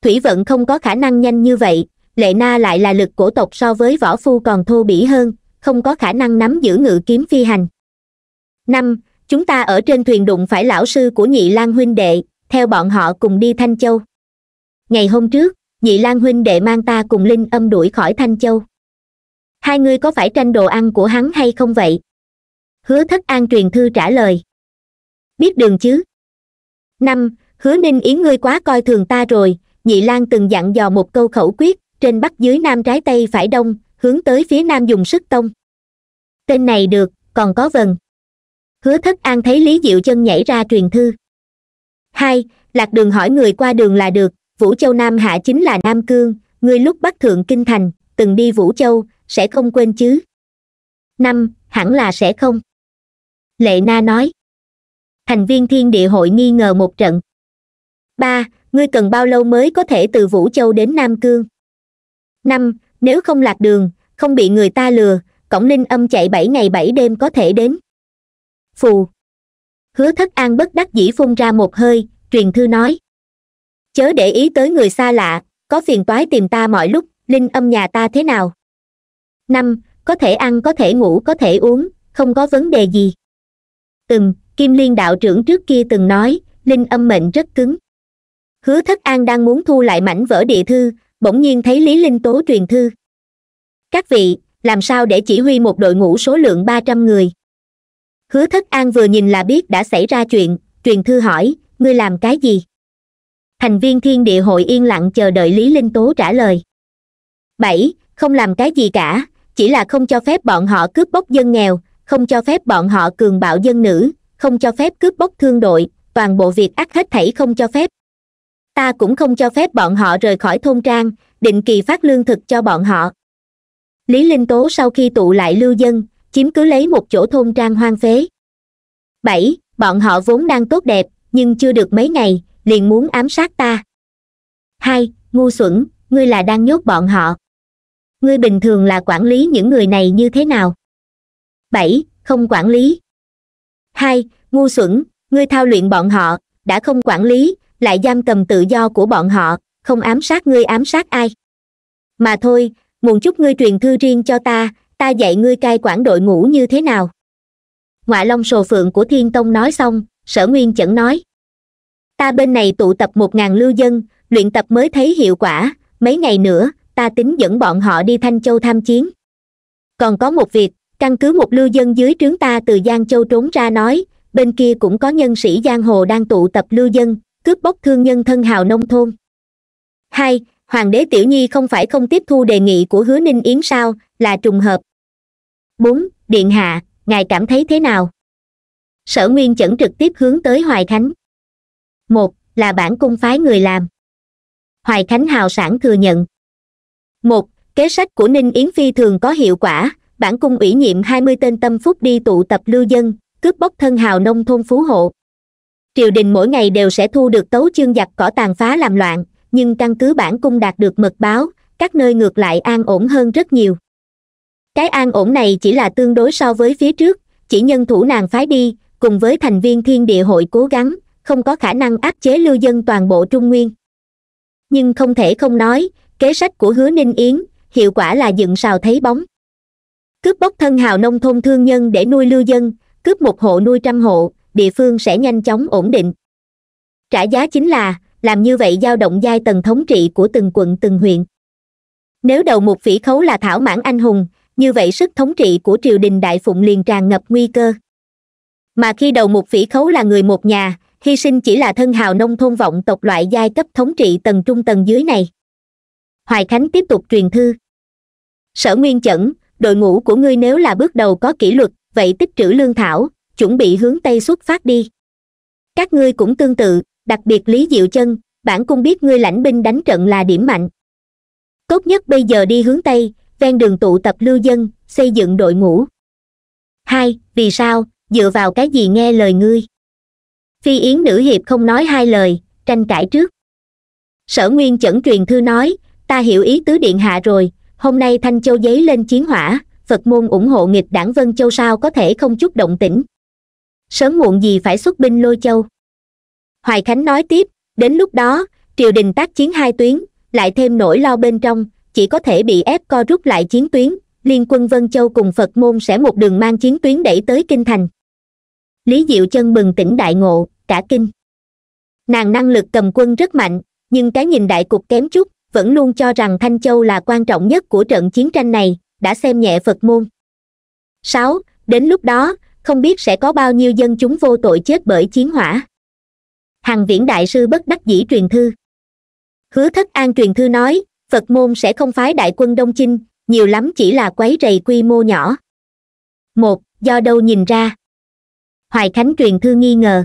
A: thủy vận không có khả năng nhanh như vậy lệ na lại là lực cổ tộc so với võ phu còn thô bỉ hơn không có khả năng nắm giữ ngự kiếm phi hành năm chúng ta ở trên thuyền đụng phải lão sư của nhị lang huynh đệ theo bọn họ cùng đi thanh châu ngày hôm trước nhị lan huynh đệ mang ta cùng linh âm đuổi khỏi thanh châu hai ngươi có phải tranh đồ ăn của hắn hay không vậy hứa thất an truyền thư trả lời biết đường chứ năm hứa ninh yến ngươi quá coi thường ta rồi nhị lan từng dặn dò một câu khẩu quyết trên bắc dưới nam trái tây phải đông hướng tới phía nam dùng sức tông tên này được còn có vần hứa thất an thấy lý diệu chân nhảy ra truyền thư hai lạc đường hỏi người qua đường là được vũ châu nam hạ chính là nam cương người lúc bắt thượng kinh thành từng đi vũ châu sẽ không quên chứ năm hẳn là sẽ không lệ na nói thành viên thiên địa hội nghi ngờ một trận ba ngươi cần bao lâu mới có thể từ vũ châu đến nam cương năm nếu không lạc đường không bị người ta lừa cổng linh âm chạy bảy ngày bảy đêm có thể đến phù hứa thất an bất đắc dĩ phun ra một hơi truyền thư nói chớ để ý tới người xa lạ có phiền toái tìm ta mọi lúc linh âm nhà ta thế nào năm có thể ăn có thể ngủ có thể uống không có vấn đề gì ừm kim liên đạo trưởng trước kia từng nói linh âm mệnh rất cứng hứa thất an đang muốn thu lại mảnh vỡ địa thư bỗng nhiên thấy lý linh tố truyền thư các vị làm sao để chỉ huy một đội ngũ số lượng ba trăm người hứa thất an vừa nhìn là biết đã xảy ra chuyện truyền thư hỏi ngươi làm cái gì thành viên thiên địa hội yên lặng chờ đợi lý linh tố trả lời bảy không làm cái gì cả chỉ là không cho phép bọn họ cướp bóc dân nghèo không cho phép bọn họ cường bạo dân nữ không cho phép cướp bóc thương đội toàn bộ việc ắt hết thảy không cho phép ta cũng không cho phép bọn họ rời khỏi thôn trang định kỳ phát lương thực cho bọn họ lý linh tố sau khi tụ lại lưu dân chiếm cứ lấy một chỗ thôn trang hoang phế bảy bọn họ vốn đang tốt đẹp nhưng chưa được mấy ngày liền muốn ám sát ta hai ngu xuẩn ngươi là đang nhốt bọn họ ngươi bình thường là quản lý những người này như thế nào bảy không quản lý hai ngu xuẩn ngươi thao luyện bọn họ đã không quản lý lại giam cầm tự do của bọn họ không ám sát ngươi ám sát ai mà thôi muộn chút ngươi truyền thư riêng cho ta ta dạy ngươi cai quản đội ngũ như thế nào ngoại long sồ phượng của thiên tông nói xong sở nguyên chẩn nói ta bên này tụ tập một ngàn lưu dân luyện tập mới thấy hiệu quả mấy ngày nữa ta tính dẫn bọn họ đi thanh châu tham chiến còn có một việc căn cứ một lưu dân dưới trướng ta từ giang châu trốn ra nói bên kia cũng có nhân sĩ giang hồ đang tụ tập lưu dân cướp bóc thương nhân thân hào nông thôn hai hoàng đế tiểu nhi không phải không tiếp thu đề nghị của hứa ninh yến sao là trùng hợp bốn điện hạ ngài cảm thấy thế nào sở nguyên chẩn trực tiếp hướng tới hoài khánh một là bản cung phái người làm hoài khánh hào sản thừa nhận một kế sách của ninh yến phi thường có hiệu quả bản cung ủy nhiệm hai mươi tên tâm phúc đi tụ tập lưu dân cướp bóc thân hào nông thôn phú hộ triều đình mỗi ngày đều sẽ thu được tấu chương giặc cỏ tàn phá làm loạn nhưng căn cứ bản cung đạt được mật báo các nơi ngược lại an ổn hơn rất nhiều cái an ổn này chỉ là tương đối so với phía trước chỉ nhân thủ nàng phái đi cùng với thành viên thiên địa hội cố gắng không có khả năng áp chế lưu dân toàn bộ trung nguyên nhưng không thể không nói kế sách của hứa ninh yến hiệu quả là dựng sào thấy bóng cướp bóc thân hào nông thôn thương nhân để nuôi lưu dân cướp một hộ nuôi trăm hộ địa phương sẽ nhanh chóng ổn định trả giá chính là làm như vậy dao động giai tầng thống trị của từng quận từng huyện nếu đầu một phỉ khấu là thảo mãn anh hùng như vậy sức thống trị của triều đình đại phụng liền tràn ngập nguy cơ mà khi đầu một phỉ khấu là người một nhà hy sinh chỉ là thân hào nông thôn vọng tộc loại giai cấp thống trị tầng trung tầng dưới này hoài khánh tiếp tục truyền thư sở nguyên chẩn đội ngũ của ngươi nếu là bước đầu có kỷ luật vậy tích trữ lương thảo chuẩn bị hướng tây xuất phát đi các ngươi cũng tương tự đặc biệt lý diệu chân bản cung biết ngươi lãnh binh đánh trận là điểm mạnh tốt nhất bây giờ đi hướng tây ven đường tụ tập lưu dân xây dựng đội ngũ hai vì sao dựa vào cái gì nghe lời ngươi phi yến nữ hiệp không nói hai lời tranh cãi trước sở nguyên chẩn truyền thư nói ta hiểu ý tứ điện hạ rồi hôm nay thanh châu giấy lên chiến hỏa phật môn ủng hộ nghịch đảng vân châu sao có thể không chút động tĩnh sớm muộn gì phải xuất binh lôi châu hoài khánh nói tiếp đến lúc đó triều đình tác chiến hai tuyến lại thêm nỗi lo bên trong chỉ có thể bị ép co rút lại chiến tuyến liên quân vân châu cùng phật môn sẽ một đường mang chiến tuyến đẩy tới kinh thành lý diệu chân bừng tỉnh đại ngộ cả kinh nàng năng lực cầm quân rất mạnh nhưng cái nhìn đại cục kém chút vẫn luôn cho rằng thanh châu là quan trọng nhất của trận chiến tranh này đã xem nhẹ phật môn sáu đến lúc đó không biết sẽ có bao nhiêu dân chúng vô tội chết bởi chiến hỏa hằng viễn đại sư bất đắc dĩ truyền thư hứa thất an truyền thư nói phật môn sẽ không phái đại quân đông chinh nhiều lắm chỉ là quấy rầy quy mô nhỏ một do đâu nhìn ra hoài khánh truyền thư nghi ngờ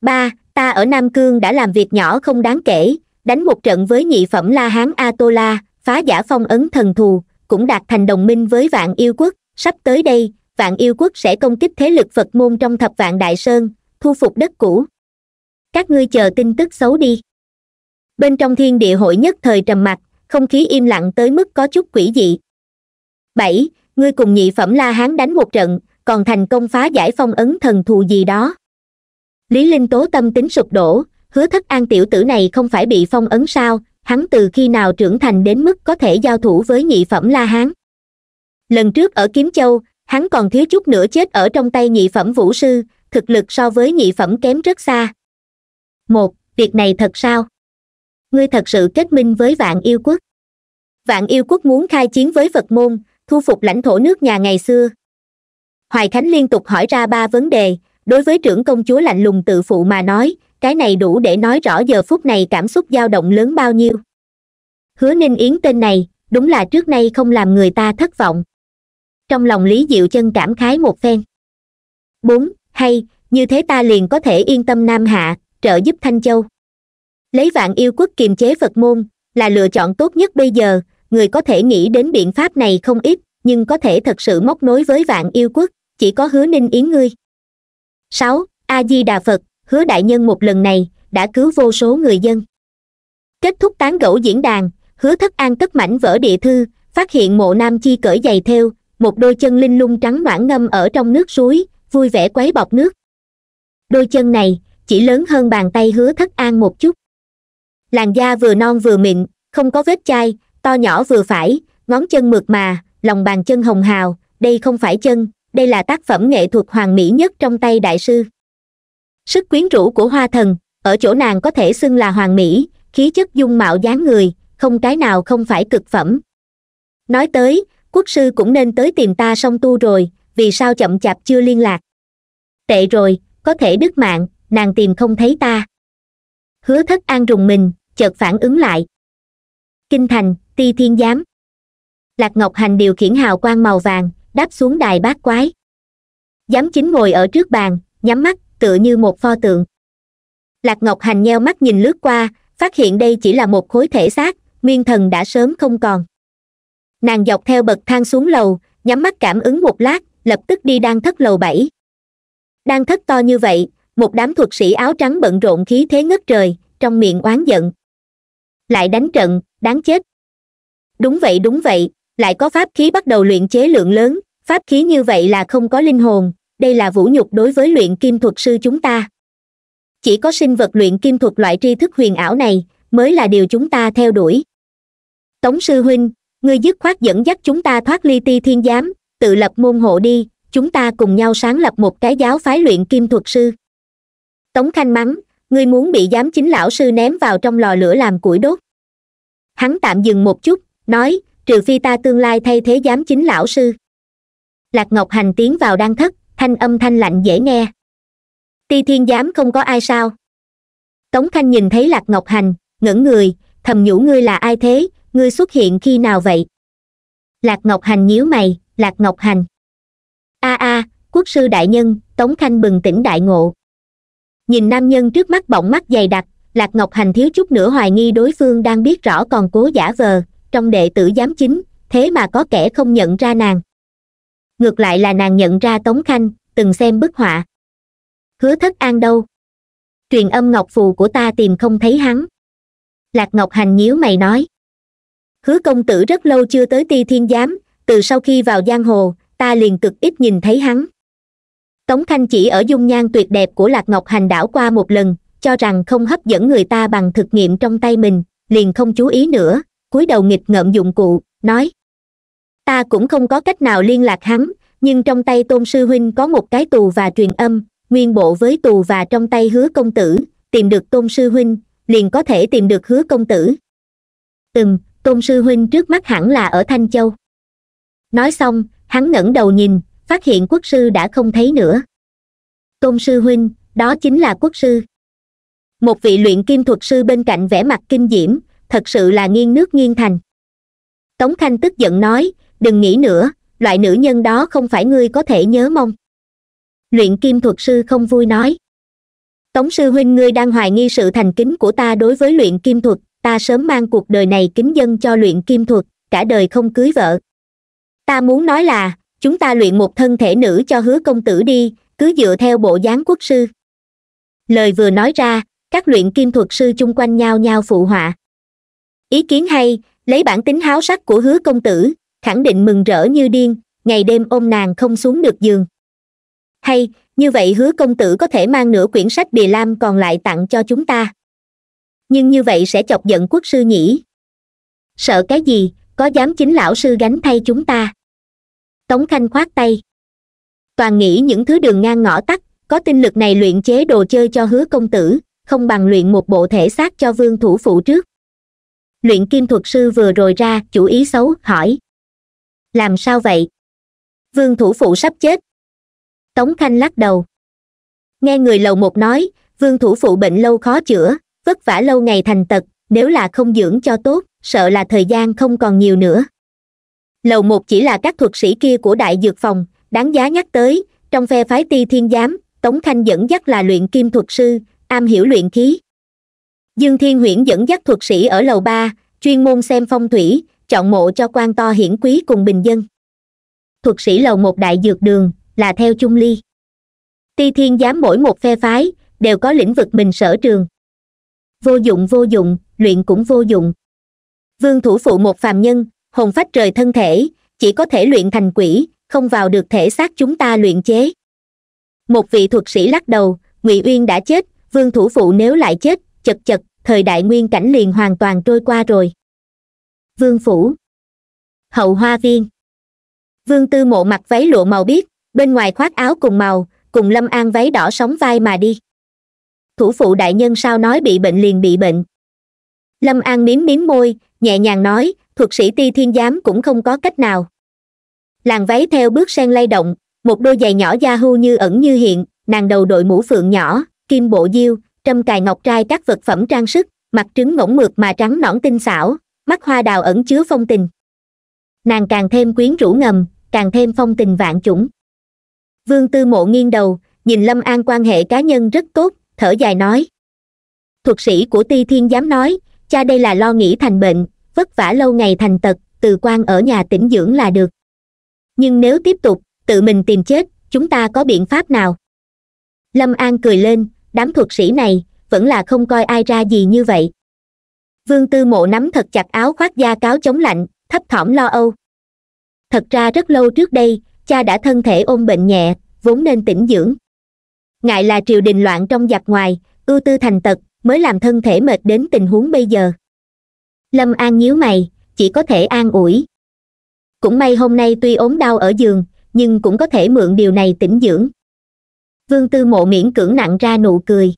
A: ba ta ở nam cương đã làm việc nhỏ không đáng kể đánh một trận với nhị phẩm la hán a tô la phá giả phong ấn thần thù cũng đạt thành đồng minh với vạn yêu quốc sắp tới đây vạn yêu quốc sẽ công kích thế lực phật môn trong thập vạn đại sơn thu phục đất cũ các ngươi chờ tin tức xấu đi bên trong thiên địa hội nhất thời trầm mặc không khí im lặng tới mức có chút quỷ dị bảy ngươi cùng nhị phẩm la hán đánh một trận còn thành công phá giải phong ấn thần thù gì đó lý linh tố tâm tính sụp đổ hứa thất an tiểu tử này không phải bị phong ấn sao hắn từ khi nào trưởng thành đến mức có thể giao thủ với nhị phẩm la hán lần trước ở kiếm châu hắn còn thiếu chút nữa chết ở trong tay nhị phẩm vũ sư thực lực so với nhị phẩm kém rất xa một việc này thật sao ngươi thật sự kết minh với vạn yêu quốc vạn yêu quốc muốn khai chiến với phật môn thu phục lãnh thổ nước nhà ngày xưa hoài khánh liên tục hỏi ra ba vấn đề đối với trưởng công chúa lạnh lùng tự phụ mà nói cái này đủ để nói rõ giờ phút này cảm xúc dao động lớn bao nhiêu hứa ninh yến tên này đúng là trước nay không làm người ta thất vọng trong lòng lý diệu chân cảm khái một phen bốn hay như thế ta liền có thể yên tâm nam hạ trợ giúp thanh châu lấy vạn yêu quốc kiềm chế phật môn là lựa chọn tốt nhất bây giờ người có thể nghĩ đến biện pháp này không ít nhưng có thể thật sự móc nối với vạn yêu quốc chỉ có hứa ninh yến ngươi sáu a di đà phật hứa đại nhân một lần này đã cứu vô số người dân kết thúc tán gẫu diễn đàn hứa thất an cất mảnh vỡ địa thư phát hiện mộ nam chi cởi giày theo một đôi chân linh lung trắng loãng ngâm ở trong nước suối vui vẻ quấy bọc nước đôi chân này chỉ lớn hơn bàn tay hứa thất an một chút làn da vừa non vừa mịn không có vết chai to nhỏ vừa phải ngón chân mượt mà lòng bàn chân hồng hào đây không phải chân đây là tác phẩm nghệ thuật hoàn mỹ nhất trong tay đại sư sức quyến rũ của hoa thần ở chỗ nàng có thể xưng là hoàn mỹ khí chất dung mạo dáng người không cái nào không phải cực phẩm nói tới quốc sư cũng nên tới tìm ta song tu rồi vì sao chậm chạp chưa liên lạc tệ rồi có thể đứt mạng nàng tìm không thấy ta hứa thất an rùng mình chợt phản ứng lại kinh thành ti thiên giám lạc ngọc hành điều khiển hào quang màu vàng đáp xuống đài bát quái giám chính ngồi ở trước bàn nhắm mắt tựa như một pho tượng lạc ngọc hành nheo mắt nhìn lướt qua phát hiện đây chỉ là một khối thể xác nguyên thần đã sớm không còn nàng dọc theo bậc thang xuống lầu nhắm mắt cảm ứng một lát lập tức đi đang thất lầu bảy đang thất to như vậy một đám thuật sĩ áo trắng bận rộn khí thế ngất trời trong miệng oán giận lại đánh trận đáng chết đúng vậy đúng vậy lại có pháp khí bắt đầu luyện chế lượng lớn pháp khí như vậy là không có linh hồn đây là vũ nhục đối với luyện kim thuật sư chúng ta chỉ có sinh vật luyện kim thuật loại tri thức huyền ảo này mới là điều chúng ta theo đuổi. tống sư huynh ngươi dứt khoát dẫn dắt chúng ta thoát ly ti thiên giám tự lập môn hộ đi chúng ta cùng nhau sáng lập một cái giáo phái luyện kim thuật sư tống khanh mắng ngươi muốn bị giám chính lão sư ném vào trong lò lửa làm củi đốt hắn tạm dừng một chút nói trừ phi ta tương lai thay thế giám chính lão sư lạc ngọc hành tiến vào đang thất thanh âm thanh lạnh dễ nghe ti thiên giám không có ai sao tống khanh nhìn thấy lạc ngọc hành ngẩng người thầm nhủ ngươi là ai thế ngươi xuất hiện khi nào vậy lạc ngọc hành nhíu mày lạc ngọc hành a a quốc sư đại nhân tống khanh bừng tỉnh đại ngộ nhìn nam nhân trước mắt bọng mắt dày đặc lạc ngọc hành thiếu chút nữa hoài nghi đối phương đang biết rõ còn cố giả vờ trong đệ tử giám chính thế mà có kẻ không nhận ra nàng ngược lại là nàng nhận ra tống khanh từng xem bức họa hứa thất an đâu truyền âm ngọc phù của ta tìm không thấy hắn lạc ngọc hành nhíu mày nói hứa công tử rất lâu chưa tới ti thiên giám từ sau khi vào giang hồ ta liền cực ít nhìn thấy hắn tống khanh chỉ ở dung nhan tuyệt đẹp của lạc ngọc hành đảo qua một lần cho rằng không hấp dẫn người ta bằng thực nghiệm trong tay mình liền không chú ý nữa cúi đầu nghịch ngợm dụng cụ nói ta cũng không có cách nào liên lạc hắn nhưng trong tay tôn sư huynh có một cái tù và truyền âm nguyên bộ với tù và trong tay hứa công tử tìm được tôn sư huynh liền có thể tìm được hứa công tử ừm tôn sư huynh trước mắt hẳn là ở thanh châu nói xong hắn ngẩng đầu nhìn phát hiện quốc sư đã không thấy nữa tôn sư huynh đó chính là quốc sư một vị luyện kim thuật sư bên cạnh vẻ mặt kinh diễm thật sự là nghiêng nước nghiêng thành tống khanh tức giận nói đừng nghĩ nữa loại nữ nhân đó không phải ngươi có thể nhớ mong luyện kim thuật sư không vui nói tống sư huynh ngươi đang hoài nghi sự thành kính của ta đối với luyện kim thuật ta sớm mang cuộc đời này kính dân cho luyện kim thuật cả đời không cưới vợ ta muốn nói là chúng ta luyện một thân thể nữ cho hứa công tử đi cứ dựa theo bộ dáng quốc sư lời vừa nói ra các luyện kim thuật sư chung quanh nhao nhao phụ họa ý kiến hay lấy bản tính háo sắc của hứa công tử khẳng định mừng rỡ như điên ngày đêm ôm nàng không xuống được giường hay như vậy hứa công tử có thể mang nửa quyển sách bìa lam còn lại tặng cho chúng ta nhưng như vậy sẽ chọc giận quốc sư nhỉ sợ cái gì có dám chính lão sư gánh thay chúng ta tống khanh khoát tay toàn nghĩ những thứ đường ngang ngõ tắt có tinh lực này luyện chế đồ chơi cho hứa công tử không bằng luyện một bộ thể xác cho vương thủ phụ trước luyện kim thuật sư vừa rồi ra chủ ý xấu hỏi làm sao vậy vương thủ phụ sắp chết tống khanh lắc đầu nghe người lầu một nói vương thủ phụ bệnh lâu khó chữa vất vả lâu ngày thành tật nếu là không dưỡng cho tốt sợ là thời gian không còn nhiều nữa lầu một chỉ là các thuật sĩ kia của đại dược phòng đáng giá nhắc tới trong phe phái ti thiên giám tống khanh dẫn dắt là luyện kim thuật sư am hiểu luyện khí dương thiên huyễn dẫn dắt thuật sĩ ở lầu ba chuyên môn xem phong thủy chọn mộ cho quan to hiển quý cùng bình dân thuật sĩ lầu một đại dược đường là theo chung ly ti thiên giám mỗi một phe phái đều có lĩnh vực mình sở trường vô dụng vô dụng luyện cũng vô dụng vương thủ phụ một phàm nhân hồn phách rời thân thể chỉ có thể luyện thành quỷ không vào được thể xác chúng ta luyện chế một vị thuật sĩ lắc đầu ngụy uyên đã chết vương thủ phụ nếu lại chết chật chật thời đại nguyên cảnh liền hoàn toàn trôi qua rồi vương phủ hậu hoa viên vương tư mộ mặc váy lụa màu biếc bên ngoài khoác áo cùng màu cùng lâm an váy đỏ sóng vai mà đi thủ phụ đại nhân sao nói bị bệnh liền bị bệnh lâm an miếm miếm môi nhẹ nhàng nói thuật sĩ ti thiên giám cũng không có cách nào làn váy theo bước sen lay động một đôi giày nhỏ da hưu như ẩn như hiện nàng đầu đội mũ phượng nhỏ kim bộ diêu trâm cài ngọc trai các vật phẩm trang sức mặt trứng ngỗng mượt mà trắng nõn tinh xảo mắt hoa đào ẩn chứa phong tình nàng càng thêm quyến rũ ngầm càng thêm phong tình vạn chủng vương tư mộ nghiêng đầu nhìn lâm an quan hệ cá nhân rất tốt thở dài nói thuật sĩ của ti thiên giám nói cha đây là lo nghĩ thành bệnh vất vả lâu ngày thành tật từ quan ở nhà tĩnh dưỡng là được nhưng nếu tiếp tục tự mình tìm chết chúng ta có biện pháp nào lâm an cười lên đám thuật sĩ này vẫn là không coi ai ra gì như vậy vương tư mộ nắm thật chặt áo khoác da cáo chống lạnh thấp thỏm lo âu thật ra rất lâu trước đây cha đã thân thể ôm bệnh nhẹ vốn nên tĩnh dưỡng ngại là triều đình loạn trong giặc ngoài ưu tư thành tật mới làm thân thể mệt đến tình huống bây giờ lâm an nhíu mày chỉ có thể an ủi cũng may hôm nay tuy ốm đau ở giường nhưng cũng có thể mượn điều này tỉnh dưỡng vương tư mộ miễn cưỡng nặng ra nụ cười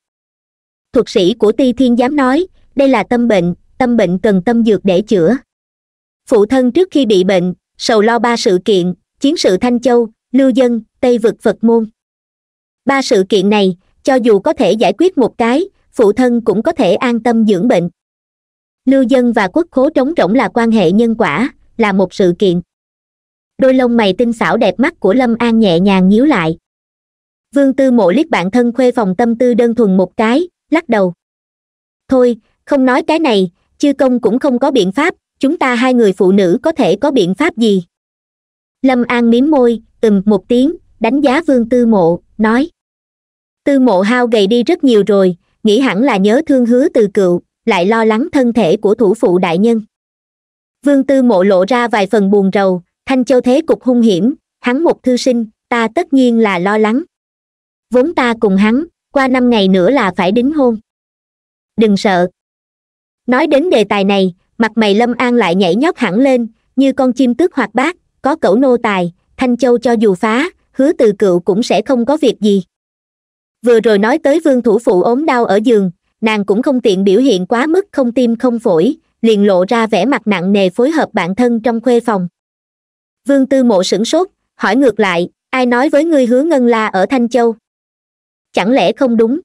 A: thuật sĩ của ti thiên giám nói đây là tâm bệnh tâm bệnh cần tâm dược để chữa phụ thân trước khi bị bệnh sầu lo ba sự kiện chiến sự thanh châu lưu dân tây vực phật môn ba sự kiện này cho dù có thể giải quyết một cái phụ thân cũng có thể an tâm dưỡng bệnh lưu dân và quốc khố trống rỗng là quan hệ nhân quả là một sự kiện đôi lông mày tinh xảo đẹp mắt của lâm an nhẹ nhàng nhíu lại vương tư mộ liếc bản thân khuê phòng tâm tư đơn thuần một cái lắc đầu thôi không nói cái này chư công cũng không có biện pháp chúng ta hai người phụ nữ có thể có biện pháp gì lâm an mím môi ừm một tiếng đánh giá vương tư mộ nói tư mộ hao gầy đi rất nhiều rồi nghĩ hẳn là nhớ thương hứa từ cựu lại lo lắng thân thể của thủ phụ đại nhân vương tư mộ lộ ra vài phần buồn rầu thanh châu thế cục hung hiểm hắn một thư sinh ta tất nhiên là lo lắng vốn ta cùng hắn qua năm ngày nữa là phải đính hôn đừng sợ nói đến đề tài này mặt mày lâm an lại nhảy nhót hẳn lên như con chim tước hoạt bát có cẩu nô tài thanh châu cho dù phá hứa từ cựu cũng sẽ không có việc gì vừa rồi nói tới vương thủ phụ ốm đau ở giường nàng cũng không tiện biểu hiện quá mức không tim không phổi liền lộ ra vẻ mặt nặng nề phối hợp bạn thân trong khuê phòng vương tư mộ sửng sốt hỏi ngược lại ai nói với ngươi hứa ngân la ở thanh châu chẳng lẽ không đúng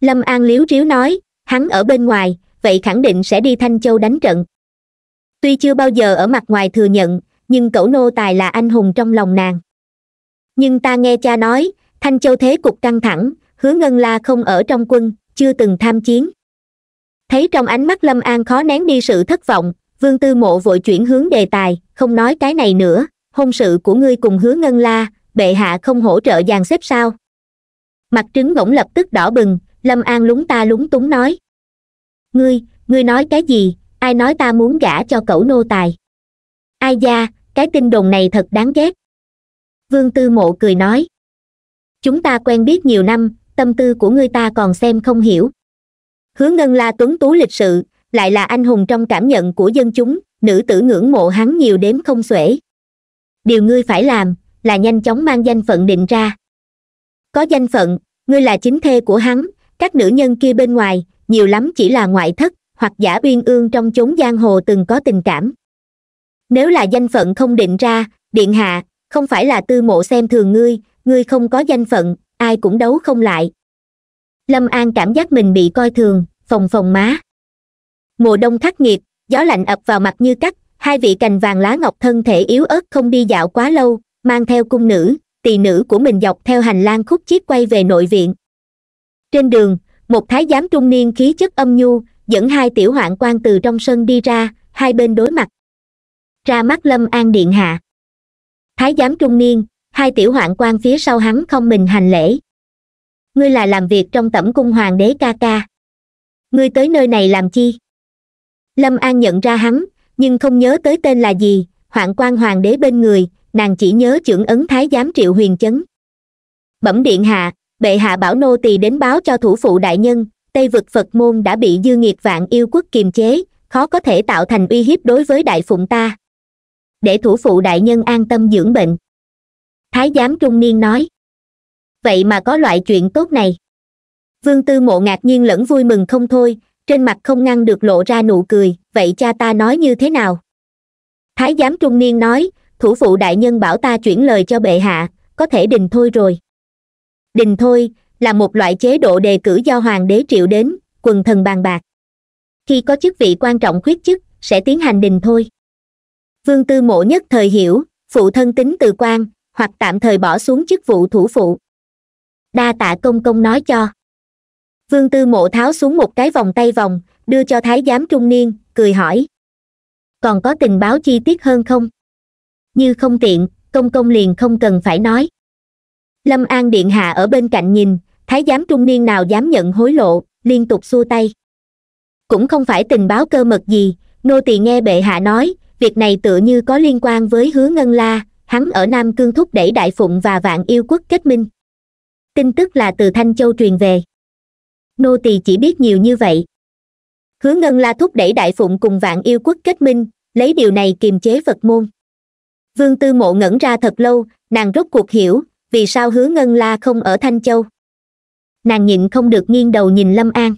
A: lâm an liếu ríu nói hắn ở bên ngoài vậy khẳng định sẽ đi thanh châu đánh trận tuy chưa bao giờ ở mặt ngoài thừa nhận nhưng cẩu nô tài là anh hùng trong lòng nàng nhưng ta nghe cha nói thanh châu thế cục căng thẳng hứa ngân la không ở trong quân chưa từng tham chiến thấy trong ánh mắt lâm an khó nén đi sự thất vọng vương tư mộ vội chuyển hướng đề tài không nói cái này nữa hôn sự của ngươi cùng hứa ngân la bệ hạ không hỗ trợ dàn xếp sao mặt trứng bỗng lập tức đỏ bừng lâm an lúng ta lúng túng nói ngươi ngươi nói cái gì ai nói ta muốn gả cho cẩu nô tài ai da cái tin đồn này thật đáng ghét vương tư mộ cười nói chúng ta quen biết nhiều năm tâm tư của người ta còn xem không hiểu hứa ngân la tuấn tú lịch sự lại là anh hùng trong cảm nhận của dân chúng nữ tử ngưỡng mộ hắn nhiều đếm không xuể điều ngươi phải làm là nhanh chóng mang danh phận định ra có danh phận ngươi là chính thê của hắn các nữ nhân kia bên ngoài nhiều lắm chỉ là ngoại thất hoặc giả uyên ương trong chốn giang hồ từng có tình cảm nếu là danh phận không định ra điện hạ không phải là tư mộ xem thường ngươi ngươi không có danh phận ai cũng đấu không lại lâm an cảm giác mình bị coi thường phòng phòng má mùa đông khắc nghiệt gió lạnh ập vào mặt như cắt hai vị cành vàng lá ngọc thân thể yếu ớt không đi dạo quá lâu mang theo cung nữ tỳ nữ của mình dọc theo hành lang khúc chiết quay về nội viện trên đường một thái giám trung niên khí chất âm nhu dẫn hai tiểu hoạn quan từ trong sân đi ra hai bên đối mặt ra mắt lâm an điện hạ thái giám trung niên hai tiểu hoạn quan phía sau hắn không mình hành lễ ngươi là làm việc trong tẩm cung hoàng đế ca ca ngươi tới nơi này làm chi lâm an nhận ra hắn nhưng không nhớ tới tên là gì hoạn quan hoàng đế bên người nàng chỉ nhớ trưởng ấn thái giám triệu huyền chấn bẩm điện hạ bệ hạ bảo nô tỳ đến báo cho thủ phụ đại nhân tây vực phật môn đã bị dư nghiệt vạn yêu quốc kiềm chế khó có thể tạo thành uy hiếp đối với đại phụng ta để thủ phụ đại nhân an tâm dưỡng bệnh thái giám trung niên nói vậy mà có loại chuyện tốt này vương tư mộ ngạc nhiên lẫn vui mừng không thôi trên mặt không ngăn được lộ ra nụ cười vậy cha ta nói như thế nào thái giám trung niên nói thủ phụ đại nhân bảo ta chuyển lời cho bệ hạ có thể đình thôi rồi đình thôi là một loại chế độ đề cử do hoàng đế triệu đến quần thần bàn bạc khi có chức vị quan trọng khuyết chức sẽ tiến hành đình thôi vương tư mộ nhất thời hiểu phụ thân tính từ quan hoặc tạm thời bỏ xuống chức vụ thủ phụ đa tạ công công nói cho vương tư mộ tháo xuống một cái vòng tay vòng đưa cho thái giám trung niên cười hỏi còn có tình báo chi tiết hơn không như không tiện công công liền không cần phải nói lâm an điện hạ ở bên cạnh nhìn thái giám trung niên nào dám nhận hối lộ liên tục xua tay cũng không phải tình báo cơ mật gì nô tỳ nghe bệ hạ nói việc này tựa như có liên quan với hứa ngân la hắn ở nam cương thúc đẩy đại phụng và vạn yêu quốc kết minh tin tức là từ thanh châu truyền về nô tỳ chỉ biết nhiều như vậy hứa ngân la thúc đẩy đại phụng cùng vạn yêu quốc kết minh lấy điều này kiềm chế phật môn vương tư mộ ngẩn ra thật lâu nàng rốt cuộc hiểu vì sao hứa ngân la không ở thanh châu nàng nhịn không được nghiêng đầu nhìn lâm an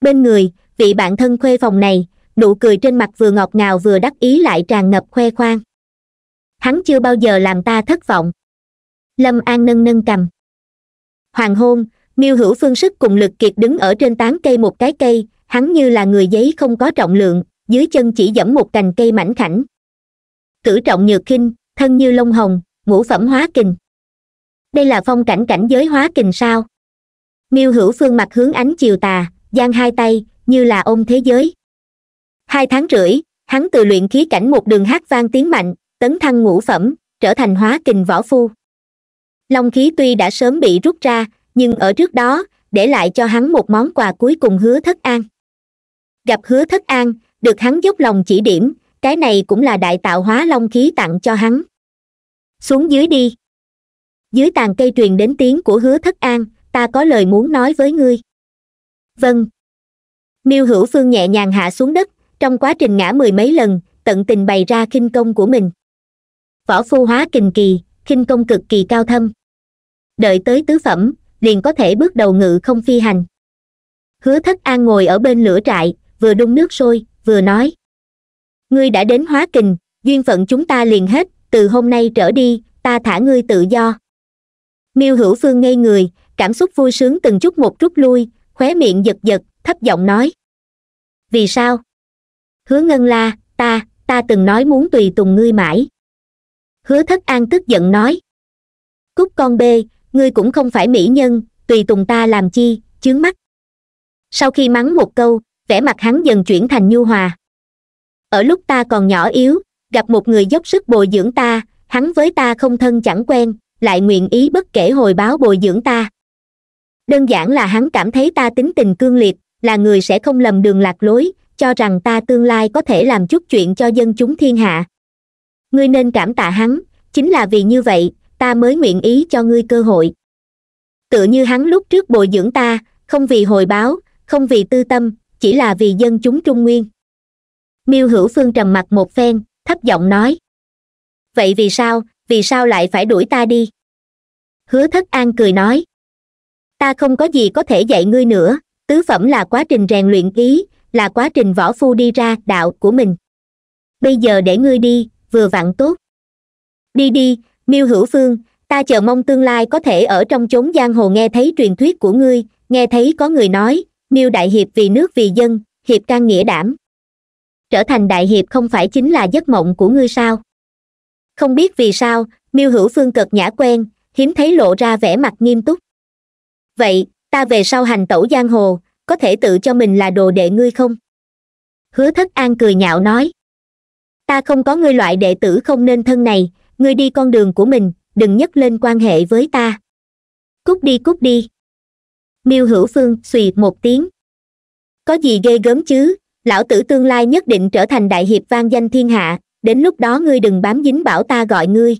A: bên người vị bạn thân khuê phòng này nụ cười trên mặt vừa ngọt ngào vừa đắc ý lại tràn ngập khoe khoang hắn chưa bao giờ làm ta thất vọng lâm an nâng nâng cầm hoàng hôn miêu hữu phương sức cùng lực kiệt đứng ở trên tán cây một cái cây hắn như là người giấy không có trọng lượng dưới chân chỉ dẫm một cành cây mảnh khảnh cử trọng nhược kinh thân như lông hồng ngũ phẩm hóa kình đây là phong cảnh cảnh giới hóa kình sao miêu hữu phương mặt hướng ánh chiều tà giang hai tay như là ôm thế giới hai tháng rưỡi hắn từ luyện khí cảnh một đường hát vang tiếng mạnh tấn thăng ngũ phẩm trở thành hóa kình võ phu long khí tuy đã sớm bị rút ra nhưng ở trước đó để lại cho hắn một món quà cuối cùng hứa thất an gặp hứa thất an được hắn dốc lòng chỉ điểm cái này cũng là đại tạo hóa long khí tặng cho hắn xuống dưới đi dưới tàn cây truyền đến tiếng của hứa thất an ta có lời muốn nói với ngươi vâng miêu hữu phương nhẹ nhàng hạ xuống đất trong quá trình ngã mười mấy lần tận tình bày ra khinh công của mình võ phu hóa kình kỳ khinh công cực kỳ cao thâm đợi tới tứ phẩm liền có thể bước đầu ngự không phi hành hứa thất an ngồi ở bên lửa trại vừa đun nước sôi vừa nói ngươi đã đến hóa kình duyên phận chúng ta liền hết từ hôm nay trở đi ta thả ngươi tự do miêu hữu phương ngây người cảm xúc vui sướng từng chút một chút lui khóe miệng giật giật thấp giọng nói vì sao hứa ngân la ta ta từng nói muốn tùy tùng ngươi mãi hứa thất an tức giận nói cúc con bê ngươi cũng không phải mỹ nhân tùy tùng ta làm chi chướng mắt sau khi mắng một câu vẻ mặt hắn dần chuyển thành nhu hòa ở lúc ta còn nhỏ yếu gặp một người dốc sức bồi dưỡng ta hắn với ta không thân chẳng quen lại nguyện ý bất kể hồi báo bồi dưỡng ta đơn giản là hắn cảm thấy ta tính tình cương liệt là người sẽ không lầm đường lạc lối cho rằng ta tương lai có thể làm chút chuyện cho dân chúng thiên hạ ngươi nên cảm tạ hắn chính là vì như vậy ta mới nguyện ý cho ngươi cơ hội tựa như hắn lúc trước bồi dưỡng ta không vì hồi báo không vì tư tâm chỉ là vì dân chúng trung nguyên miêu hữu phương trầm mặt một phen thấp giọng nói vậy vì sao vì sao lại phải đuổi ta đi hứa thất an cười nói ta không có gì có thể dạy ngươi nữa tứ phẩm là quá trình rèn luyện ý là quá trình võ phu đi ra đạo của mình bây giờ để ngươi đi vừa vặn tốt đi đi miêu hữu phương ta chờ mong tương lai có thể ở trong chốn giang hồ nghe thấy truyền thuyết của ngươi nghe thấy có người nói miêu đại hiệp vì nước vì dân hiệp can nghĩa đảm trở thành đại hiệp không phải chính là giấc mộng của ngươi sao không biết vì sao miêu hữu phương cực nhã quen hiếm thấy lộ ra vẻ mặt nghiêm túc vậy ta về sau hành tẩu giang hồ có thể tự cho mình là đồ đệ ngươi không hứa thất an cười nhạo nói ta không có ngươi loại đệ tử không nên thân này ngươi đi con đường của mình đừng nhắc lên quan hệ với ta cút đi cút đi miêu hữu phương suy một tiếng có gì ghê gớm chứ lão tử tương lai nhất định trở thành đại hiệp vang danh thiên hạ đến lúc đó ngươi đừng bám dính bảo ta gọi ngươi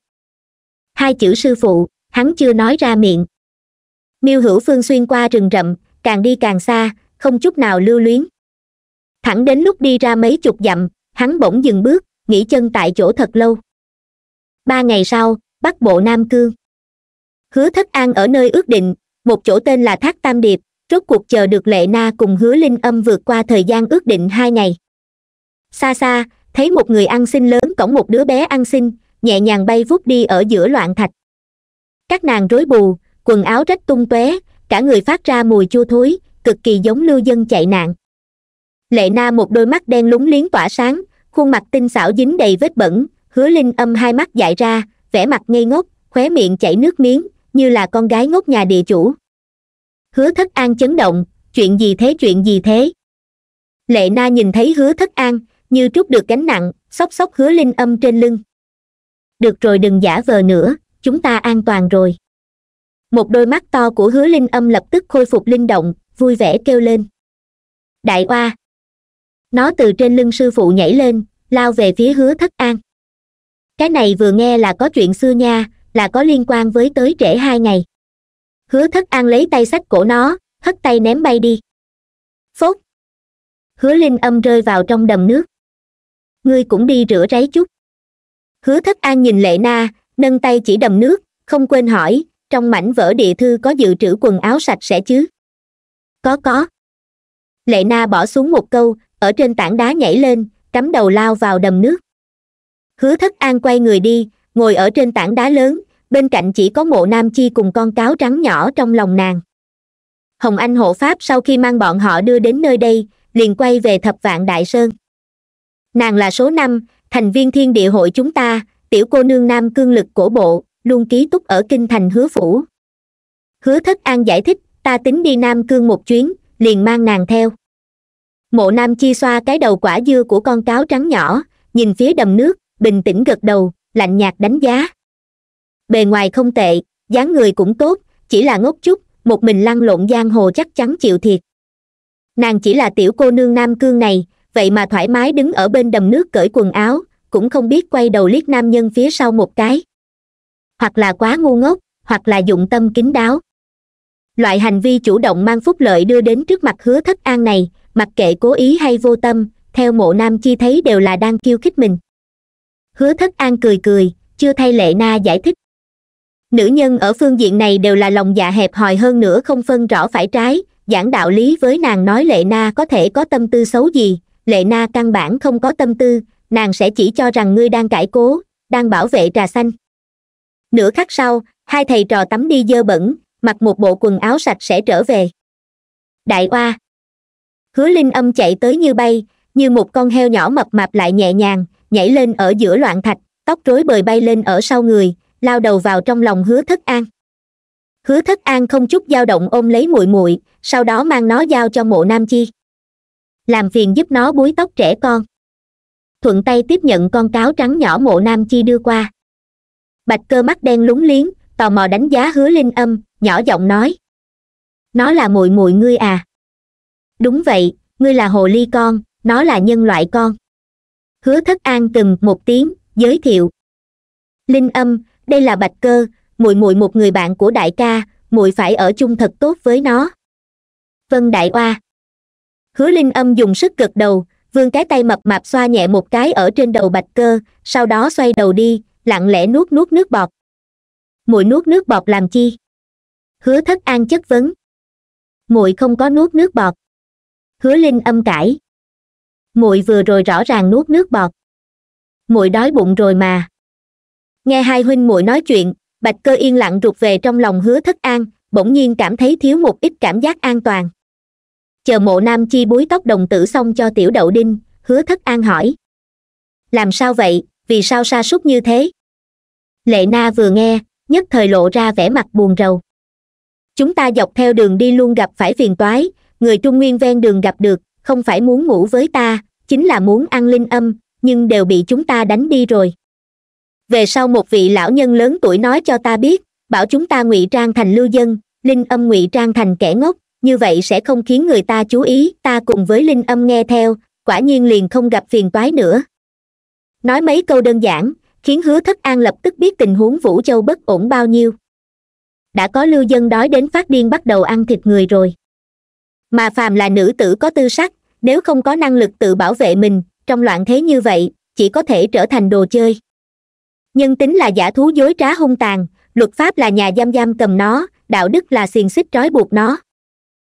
A: hai chữ sư phụ hắn chưa nói ra miệng miêu hữu phương xuyên qua rừng rậm càng đi càng xa không chút nào lưu luyến thẳng đến lúc đi ra mấy chục dặm hắn bỗng dừng bước nghỉ chân tại chỗ thật lâu ba ngày sau bắt bộ nam cương hứa thất an ở nơi ước định một chỗ tên là thác tam điệp rốt cuộc chờ được lệ na cùng hứa linh âm vượt qua thời gian ước định hai ngày xa xa thấy một người ăn xin lớn cổng một đứa bé ăn xin nhẹ nhàng bay vút đi ở giữa loạn thạch các nàng rối bù quần áo rách tung tóe cả người phát ra mùi chua thối cực kỳ giống lưu dân chạy nạn lệ na một đôi mắt đen lúng liếng tỏa sáng khuôn mặt tinh xảo dính đầy vết bẩn hứa linh âm hai mắt dại ra vẻ mặt ngây ngốc khóe miệng chảy nước miếng như là con gái ngốc nhà địa chủ hứa thất an chấn động chuyện gì thế chuyện gì thế lệ na nhìn thấy hứa thất an như trút được gánh nặng xốc xốc hứa linh âm trên lưng được rồi đừng giả vờ nữa chúng ta an toàn rồi một đôi mắt to của hứa linh âm lập tức khôi phục linh động vui vẻ kêu lên đại oa nó từ trên lưng sư phụ nhảy lên lao về phía hứa thất an cái này vừa nghe là có chuyện xưa nha là có liên quan với tới trễ hai ngày hứa thất an lấy tay sách cổ nó hất tay ném bay đi phốt hứa linh âm rơi vào trong đầm nước ngươi cũng đi rửa ráy chút hứa thất an nhìn lệ na nâng tay chỉ đầm nước không quên hỏi trong mảnh vỡ địa thư có dự trữ quần áo sạch sẽ chứ có có lệ na bỏ xuống một câu ở trên tảng đá nhảy lên cắm đầu lao vào đầm nước hứa thất an quay người đi ngồi ở trên tảng đá lớn bên cạnh chỉ có mộ nam chi cùng con cáo trắng nhỏ trong lòng nàng hồng anh hộ pháp sau khi mang bọn họ đưa đến nơi đây liền quay về thập vạn đại sơn nàng là số năm thành viên thiên địa hội chúng ta tiểu cô nương nam cương lực cổ bộ luôn ký túc ở kinh thành hứa phủ hứa thất an giải thích ta tính đi nam cương một chuyến liền mang nàng theo mộ nam chi xoa cái đầu quả dưa của con cáo trắng nhỏ nhìn phía đầm nước bình tĩnh gật đầu lạnh nhạt đánh giá bề ngoài không tệ dáng người cũng tốt chỉ là ngốc chút một mình lăn lộn giang hồ chắc chắn chịu thiệt nàng chỉ là tiểu cô nương nam cương này vậy mà thoải mái đứng ở bên đầm nước cởi quần áo cũng không biết quay đầu liếc nam nhân phía sau một cái hoặc là quá ngu ngốc hoặc là dụng tâm kín đáo loại hành vi chủ động mang phúc lợi đưa đến trước mặt hứa thất an này mặc kệ cố ý hay vô tâm theo mộ nam chi thấy đều là đang khiêu khích mình hứa thất an cười cười chưa thay lệ na giải thích nữ nhân ở phương diện này đều là lòng dạ hẹp hòi hơn nữa không phân rõ phải trái giảng đạo lý với nàng nói lệ na có thể có tâm tư xấu gì lệ na căn bản không có tâm tư nàng sẽ chỉ cho rằng ngươi đang cải cố đang bảo vệ trà xanh nửa khắc sau hai thầy trò tắm đi dơ bẩn mặc một bộ quần áo sạch sẽ trở về đại oa hứa linh âm chạy tới như bay như một con heo nhỏ mập mạp lại nhẹ nhàng nhảy lên ở giữa loạn thạch tóc rối bời bay lên ở sau người lao đầu vào trong lòng hứa thất an hứa thất an không chút dao động ôm lấy muội muội sau đó mang nó giao cho mộ nam chi làm phiền giúp nó búi tóc trẻ con thuận tay tiếp nhận con cáo trắng nhỏ mộ nam chi đưa qua bạch cơ mắt đen lúng liếng tò mò đánh giá hứa linh âm nhỏ giọng nói nó là muội muội ngươi à đúng vậy ngươi là hồ ly con nó là nhân loại con hứa thất an từng một tiếng giới thiệu linh âm đây là bạch cơ muội muội một người bạn của đại ca muội phải ở chung thật tốt với nó vân đại oa hứa linh âm dùng sức gật đầu vương cái tay mập mạp xoa nhẹ một cái ở trên đầu bạch cơ sau đó xoay đầu đi lặng lẽ nuốt nuốt nước bọt muội nuốt nước bọt làm chi hứa thất an chất vấn muội không có nuốt nước bọt hứa linh âm cãi muội vừa rồi rõ ràng nuốt nước bọt muội đói bụng rồi mà nghe hai huynh muội nói chuyện bạch cơ yên lặng rụt về trong lòng hứa thất an bỗng nhiên cảm thấy thiếu một ít cảm giác an toàn chờ mộ nam chi búi tóc đồng tử xong cho tiểu đậu đinh hứa thất an hỏi làm sao vậy vì sao sa sút như thế lệ na vừa nghe nhất thời lộ ra vẻ mặt buồn rầu chúng ta dọc theo đường đi luôn gặp phải phiền toái người trung nguyên ven đường gặp được không phải muốn ngủ với ta chính là muốn ăn linh âm nhưng đều bị chúng ta đánh đi rồi về sau một vị lão nhân lớn tuổi nói cho ta biết bảo chúng ta ngụy trang thành lưu dân linh âm ngụy trang thành kẻ ngốc như vậy sẽ không khiến người ta chú ý ta cùng với linh âm nghe theo quả nhiên liền không gặp phiền toái nữa nói mấy câu đơn giản khiến hứa thất an lập tức biết tình huống vũ châu bất ổn bao nhiêu đã có lưu dân đói đến phát điên bắt đầu ăn thịt người rồi mà phàm là nữ tử có tư sắc nếu không có năng lực tự bảo vệ mình trong loạn thế như vậy chỉ có thể trở thành đồ chơi nhân tính là giả thú dối trá hung tàn luật pháp là nhà giam giam cầm nó đạo đức là xiềng xích trói buộc nó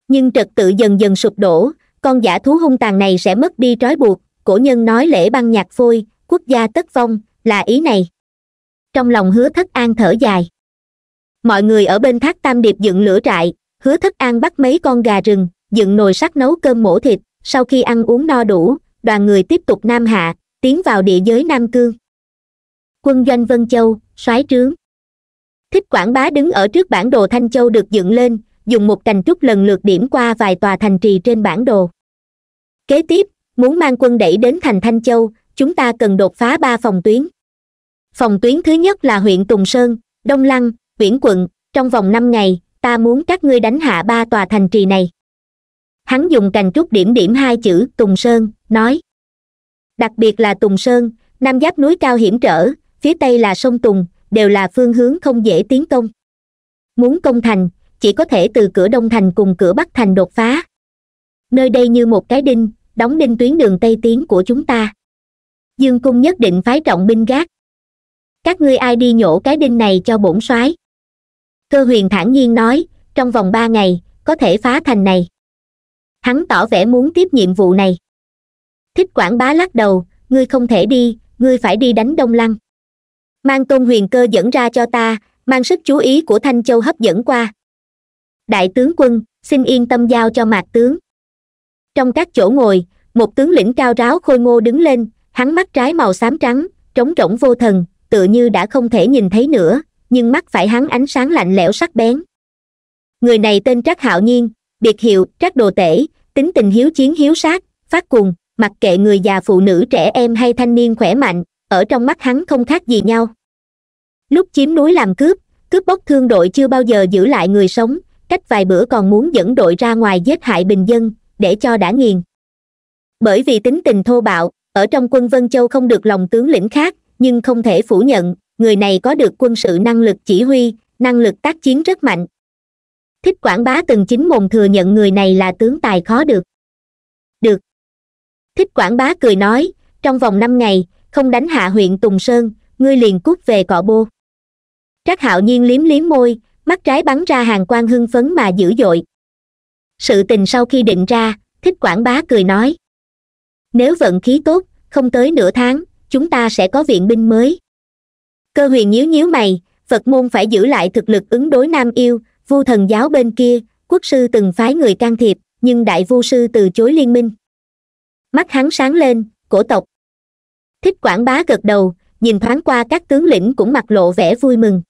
A: nhưng trật tự dần dần sụp đổ con giả thú hung tàn này sẽ mất đi trói buộc cổ nhân nói lễ băng nhạc phôi quốc gia tất vong là ý này trong lòng hứa thất an thở dài mọi người ở bên thác tam điệp dựng lửa trại hứa thất an bắt mấy con gà rừng dựng nồi sắt nấu cơm mổ thịt sau khi ăn uống no đủ đoàn người tiếp tục nam hạ tiến vào địa giới nam cương quân doanh vân châu soái trướng thích quảng bá đứng ở trước bản đồ thanh châu được dựng lên dùng một cành trúc lần lượt điểm qua vài tòa thành trì trên bản đồ kế tiếp muốn mang quân đẩy đến thành thanh châu chúng ta cần đột phá ba phòng tuyến phòng tuyến thứ nhất là huyện tùng sơn đông lăng viễn quận trong vòng năm ngày ta muốn các ngươi đánh hạ ba tòa thành trì này hắn dùng cành trúc điểm điểm hai chữ tùng sơn nói đặc biệt là tùng sơn nam giáp núi cao hiểm trở phía tây là sông tùng đều là phương hướng không dễ tiến công muốn công thành chỉ có thể từ cửa đông thành cùng cửa bắc thành đột phá nơi đây như một cái đinh đóng đinh tuyến đường tây tiến của chúng ta dương cung nhất định phái trọng binh gác các ngươi ai đi nhổ cái đinh này cho bổn soái cơ huyền thản nhiên nói trong vòng ba ngày có thể phá thành này hắn tỏ vẻ muốn tiếp nhiệm vụ này thích quảng bá lắc đầu ngươi không thể đi ngươi phải đi đánh đông lăng mang tôn huyền cơ dẫn ra cho ta mang sức chú ý của thanh châu hấp dẫn qua đại tướng quân xin yên tâm giao cho mạc tướng trong các chỗ ngồi một tướng lĩnh cao ráo khôi ngô đứng lên hắn mắt trái màu xám trắng trống rỗng vô thần tựa như đã không thể nhìn thấy nữa nhưng mắt phải hắn ánh sáng lạnh lẽo sắc bén người này tên trác hạo nhiên biệt hiệu trác đồ tể tính tình hiếu chiến hiếu sát phát cuồng mặc kệ người già phụ nữ trẻ em hay thanh niên khỏe mạnh ở trong mắt hắn không khác gì nhau lúc chiếm núi làm cướp cướp bóc thương đội chưa bao giờ giữ lại người sống cách vài bữa còn muốn dẫn đội ra ngoài giết hại bình dân để cho đã nghiền bởi vì tính tình thô bạo ở trong quân vân châu không được lòng tướng lĩnh khác nhưng không thể phủ nhận người này có được quân sự năng lực chỉ huy năng lực tác chiến rất mạnh thích quảng bá từng chính mồm thừa nhận người này là tướng tài khó được được thích quảng bá cười nói trong vòng năm ngày không đánh hạ huyện tùng sơn ngươi liền cút về cọ bô trác hạo nhiên liếm liếm môi mắt trái bắn ra hàng quan hưng phấn mà dữ dội sự tình sau khi định ra thích quảng bá cười nói nếu vận khí tốt không tới nửa tháng chúng ta sẽ có viện binh mới cơ huyền nhíu nhíu mày phật môn phải giữ lại thực lực ứng đối nam yêu vu thần giáo bên kia quốc sư từng phái người can thiệp nhưng đại vu sư từ chối liên minh mắt hắn sáng lên cổ tộc thích quảng bá gật đầu nhìn thoáng qua các tướng lĩnh cũng mặt lộ vẻ vui mừng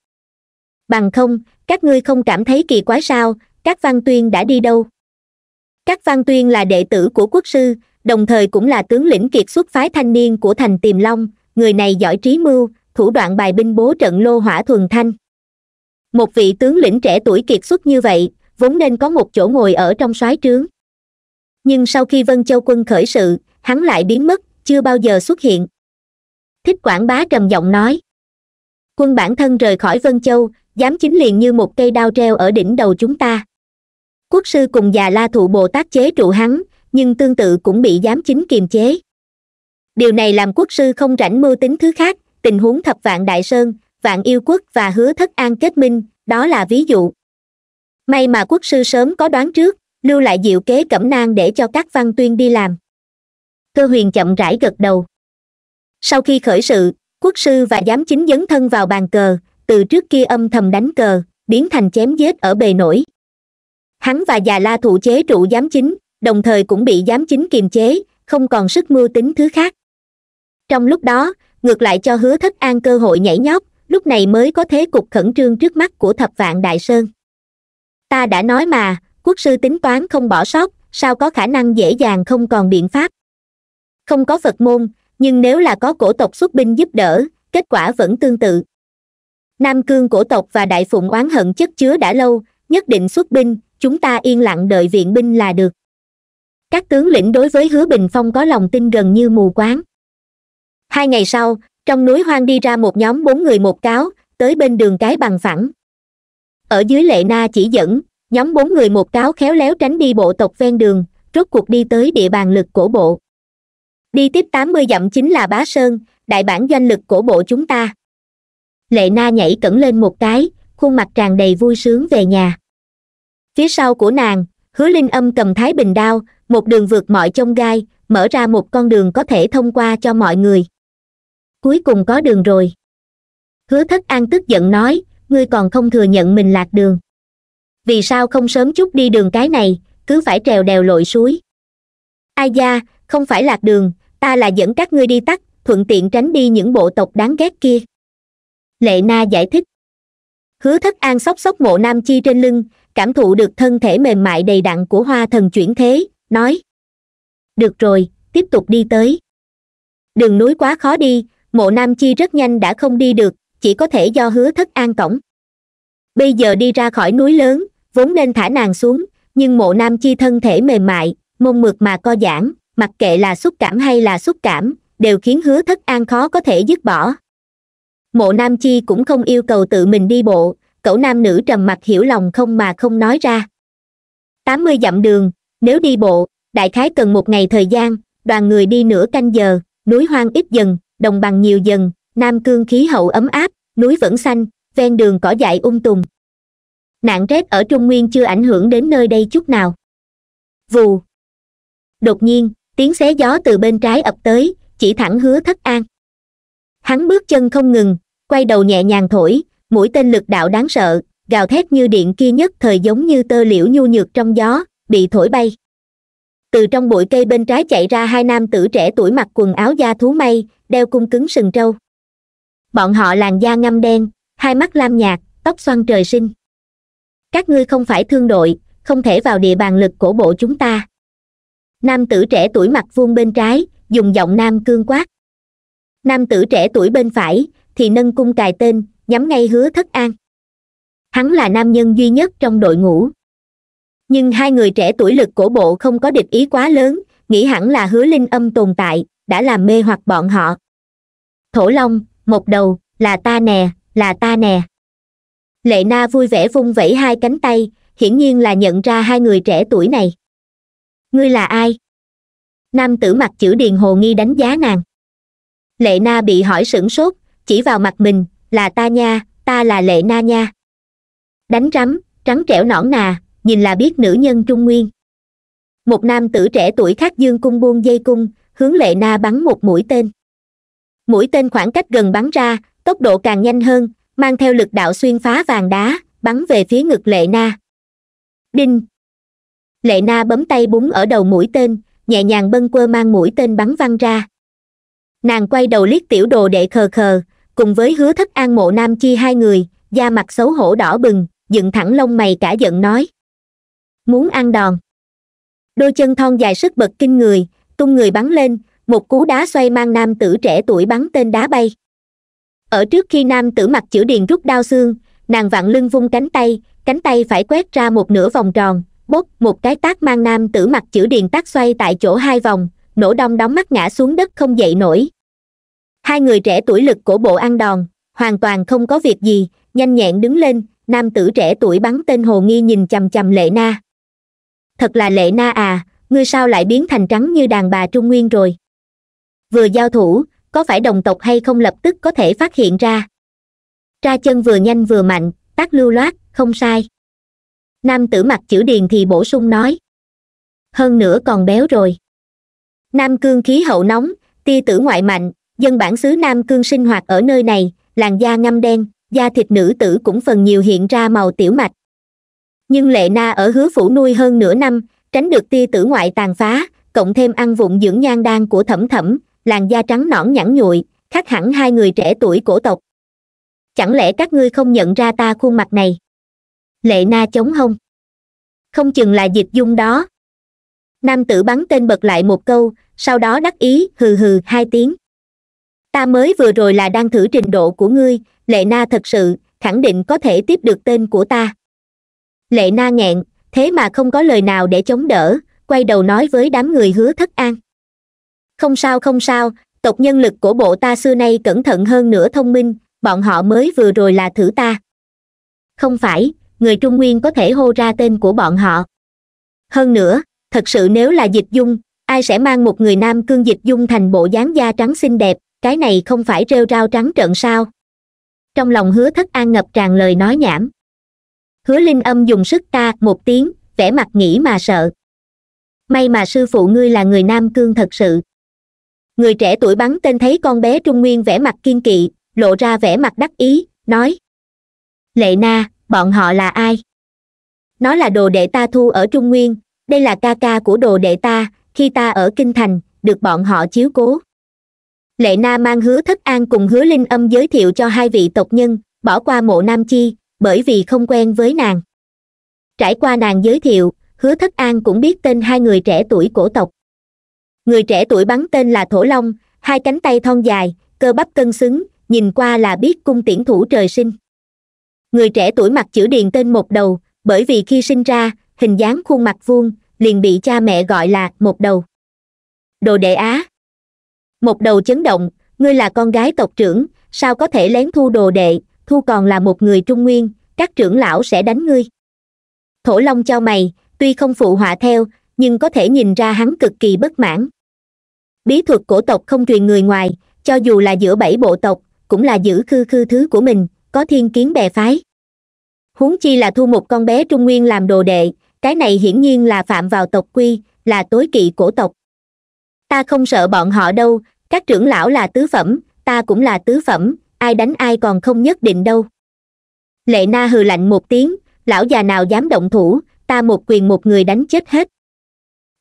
A: bằng không các ngươi không cảm thấy kỳ quái sao các văn tuyên đã đi đâu các văn tuyên là đệ tử của quốc sư đồng thời cũng là tướng lĩnh kiệt xuất phái thanh niên của thành tiềm long người này giỏi trí mưu thủ đoạn bài binh bố trận lô hỏa thuần thanh một vị tướng lĩnh trẻ tuổi kiệt xuất như vậy vốn nên có một chỗ ngồi ở trong soái trướng nhưng sau khi vân châu quân khởi sự hắn lại biến mất chưa bao giờ xuất hiện thích quảng bá trầm giọng nói quân bản thân rời khỏi vân châu dám chính liền như một cây đao treo ở đỉnh đầu chúng ta quốc sư cùng già la thụ bồ tát chế trụ hắn nhưng tương tự cũng bị giám chính kiềm chế điều này làm quốc sư không rảnh mưu tính thứ khác tình huống thập vạn đại sơn vạn yêu quốc và hứa thất an kết minh đó là ví dụ may mà quốc sư sớm có đoán trước lưu lại diệu kế cẩm nang để cho các văn tuyên đi làm cơ huyền chậm rãi gật đầu sau khi khởi sự quốc sư và giám chính dấn thân vào bàn cờ từ trước kia âm thầm đánh cờ biến thành chém giết ở bề nổi hắn và già la thụ chế trụ giám chính đồng thời cũng bị giám chính kiềm chế không còn sức mưu tính thứ khác trong lúc đó ngược lại cho hứa thất an cơ hội nhảy nhót lúc này mới có thế cục khẩn trương trước mắt của thập vạn đại sơn ta đã nói mà quốc sư tính toán không bỏ sót sao có khả năng dễ dàng không còn biện pháp không có phật môn nhưng nếu là có cổ tộc xuất binh giúp đỡ kết quả vẫn tương tự nam cương cổ tộc và đại phụng oán hận chất chứa đã lâu nhất định xuất binh chúng ta yên lặng đợi viện binh là được các tướng lĩnh đối với hứa bình phong có lòng tin gần như mù quáng hai ngày sau trong núi hoang đi ra một nhóm bốn người một cáo tới bên đường cái bằng phẳng ở dưới lệ na chỉ dẫn nhóm bốn người một cáo khéo léo tránh đi bộ tộc ven đường rốt cuộc đi tới địa bàn lực cổ bộ đi tiếp tám mươi dặm chính là bá sơn đại bản doanh lực cổ bộ chúng ta lệ na nhảy cẩn lên một cái khuôn mặt tràn đầy vui sướng về nhà phía sau của nàng hứa linh âm cầm thái bình đao một đường vượt mọi chông gai mở ra một con đường có thể thông qua cho mọi người cuối cùng có đường rồi hứa thất an tức giận nói ngươi còn không thừa nhận mình lạc đường vì sao không sớm chút đi đường cái này cứ phải trèo đèo lội suối ai da không phải lạc đường ta là dẫn các ngươi đi tắt thuận tiện tránh đi những bộ tộc đáng ghét kia lệ na giải thích hứa thất an xốc xốc mộ nam chi trên lưng cảm thụ được thân thể mềm mại đầy đặn của hoa thần chuyển thế nói được rồi tiếp tục đi tới đường núi quá khó đi mộ nam chi rất nhanh đã không đi được chỉ có thể do hứa thất an cổng bây giờ đi ra khỏi núi lớn vốn nên thả nàng xuống nhưng mộ nam chi thân thể mềm mại mông mượt mà co giãn mặc kệ là xúc cảm hay là xúc cảm đều khiến hứa thất an khó có thể dứt bỏ mộ nam chi cũng không yêu cầu tự mình đi bộ cậu nam nữ trầm mặc hiểu lòng không mà không nói ra tám mươi dặm đường nếu đi bộ đại khái cần một ngày thời gian đoàn người đi nửa canh giờ núi hoang ít dần đồng bằng nhiều dần nam cương khí hậu ấm áp núi vẫn xanh ven đường cỏ dại ung um tùm nạn rét ở trung nguyên chưa ảnh hưởng đến nơi đây chút nào vù đột nhiên tiếng xé gió từ bên trái ập tới chỉ thẳng hứa thất an hắn bước chân không ngừng quay đầu nhẹ nhàng thổi mũi tên lực đạo đáng sợ gào thét như điện kia nhất thời giống như tơ liễu nhu nhược trong gió bị thổi bay từ trong bụi cây bên trái chạy ra hai nam tử trẻ tuổi mặc quần áo da thú may đeo cung cứng sừng trâu bọn họ làn da ngăm đen hai mắt lam nhạt tóc xoăn trời sinh các ngươi không phải thương đội không thể vào địa bàn lực của bộ chúng ta nam tử trẻ tuổi mặt vuông bên trái dùng giọng nam cương quát nam tử trẻ tuổi bên phải thì nâng cung cài tên nhắm ngay hứa thất an hắn là nam nhân duy nhất trong đội ngũ nhưng hai người trẻ tuổi lực của bộ không có địch ý quá lớn nghĩ hẳn là hứa linh âm tồn tại đã làm mê hoặc bọn họ thổ long một đầu là ta nè là ta nè lệ na vui vẻ vung vẩy hai cánh tay hiển nhiên là nhận ra hai người trẻ tuổi này ngươi là ai nam tử mặt chữ điền hồ nghi đánh giá nàng lệ na bị hỏi sửng sốt chỉ vào mặt mình là ta nha ta là lệ na nha đánh rắm trắng trẻo nõn nà nhìn là biết nữ nhân trung nguyên một nam tử trẻ tuổi khác dương cung buông dây cung hướng lệ na bắn một mũi tên mũi tên khoảng cách gần bắn ra tốc độ càng nhanh hơn mang theo lực đạo xuyên phá vàng đá bắn về phía ngực lệ na đinh lệ na bấm tay búng ở đầu mũi tên nhẹ nhàng bâng quơ mang mũi tên bắn văng ra nàng quay đầu liếc tiểu đồ đệ khờ khờ cùng với hứa thất an mộ nam chi hai người da mặt xấu hổ đỏ bừng dựng thẳng lông mày cả giận nói muốn ăn đòn đôi chân thon dài sức bật kinh người tung người bắn lên một cú đá xoay mang nam tử trẻ tuổi bắn tên đá bay ở trước khi nam tử mặt chữ điền rút đao xương nàng vặn lưng vung cánh tay cánh tay phải quét ra một nửa vòng tròn bốc một cái tác mang nam tử mặt chữ điền tác xoay tại chỗ hai vòng nổ đông đóng mắt ngã xuống đất không dậy nổi hai người trẻ tuổi lực của bộ ăn đòn hoàn toàn không có việc gì nhanh nhẹn đứng lên nam tử trẻ tuổi bắn tên hồ nghi nhìn chằm chằm lệ na thật là lệ na à ngươi sao lại biến thành trắng như đàn bà trung nguyên rồi vừa giao thủ có phải đồng tộc hay không lập tức có thể phát hiện ra ra chân vừa nhanh vừa mạnh tác lưu loát không sai nam tử mặt chữ điền thì bổ sung nói hơn nữa còn béo rồi nam cương khí hậu nóng tia tử ngoại mạnh dân bản xứ nam cương sinh hoạt ở nơi này làn da ngăm đen da thịt nữ tử cũng phần nhiều hiện ra màu tiểu mạch nhưng lệ na ở hứa phủ nuôi hơn nửa năm tránh được tia tử ngoại tàn phá cộng thêm ăn vụng dưỡng nhan đan của thẩm thẩm làn da trắng nõn nhẵn nhụi khác hẳn hai người trẻ tuổi cổ tộc chẳng lẽ các ngươi không nhận ra ta khuôn mặt này lệ na chống hông không chừng là dịch dung đó nam tử bắn tên bật lại một câu sau đó đắc ý hừ hừ hai tiếng ta mới vừa rồi là đang thử trình độ của ngươi lệ na thật sự khẳng định có thể tiếp được tên của ta lệ na nghẹn thế mà không có lời nào để chống đỡ quay đầu nói với đám người hứa thất an không sao không sao tộc nhân lực của bộ ta xưa nay cẩn thận hơn nữa thông minh bọn họ mới vừa rồi là thử ta không phải người trung nguyên có thể hô ra tên của bọn họ hơn nữa thật sự nếu là dịch dung ai sẽ mang một người nam cương dịch dung thành bộ dáng da trắng xinh đẹp cái này không phải rêu rao trắng trận sao trong lòng hứa thất an ngập tràn lời nói nhảm hứa linh âm dùng sức ta một tiếng vẻ mặt nghĩ mà sợ may mà sư phụ ngươi là người nam cương thật sự người trẻ tuổi bắn tên thấy con bé trung nguyên vẻ mặt kiên kỵ lộ ra vẻ mặt đắc ý nói lệ na bọn họ là ai nó là đồ đệ ta thu ở trung nguyên đây là ca ca của đồ đệ ta khi ta ở kinh thành được bọn họ chiếu cố lệ na mang hứa thất an cùng hứa linh âm giới thiệu cho hai vị tộc nhân bỏ qua mộ nam chi bởi vì không quen với nàng trải qua nàng giới thiệu hứa thất an cũng biết tên hai người trẻ tuổi cổ tộc người trẻ tuổi bắn tên là thổ long hai cánh tay thon dài cơ bắp cân xứng nhìn qua là biết cung tiễn thủ trời sinh người trẻ tuổi mặc chữ điền tên một đầu bởi vì khi sinh ra hình dáng khuôn mặt vuông liền bị cha mẹ gọi là một đầu đồ đệ á một đầu chấn động ngươi là con gái tộc trưởng sao có thể lén thu đồ đệ thu còn là một người trung nguyên các trưởng lão sẽ đánh ngươi thổ long cho mày tuy không phụ họa theo nhưng có thể nhìn ra hắn cực kỳ bất mãn bí thuật cổ tộc không truyền người ngoài cho dù là giữa bảy bộ tộc cũng là giữ khư khư thứ của mình có thiên kiến bè phái huống chi là thu một con bé trung nguyên làm đồ đệ cái này hiển nhiên là phạm vào tộc quy là tối kỵ cổ tộc ta không sợ bọn họ đâu các trưởng lão là tứ phẩm ta cũng là tứ phẩm ai đánh ai còn không nhất định đâu lệ na hừ lạnh một tiếng lão già nào dám động thủ ta một quyền một người đánh chết hết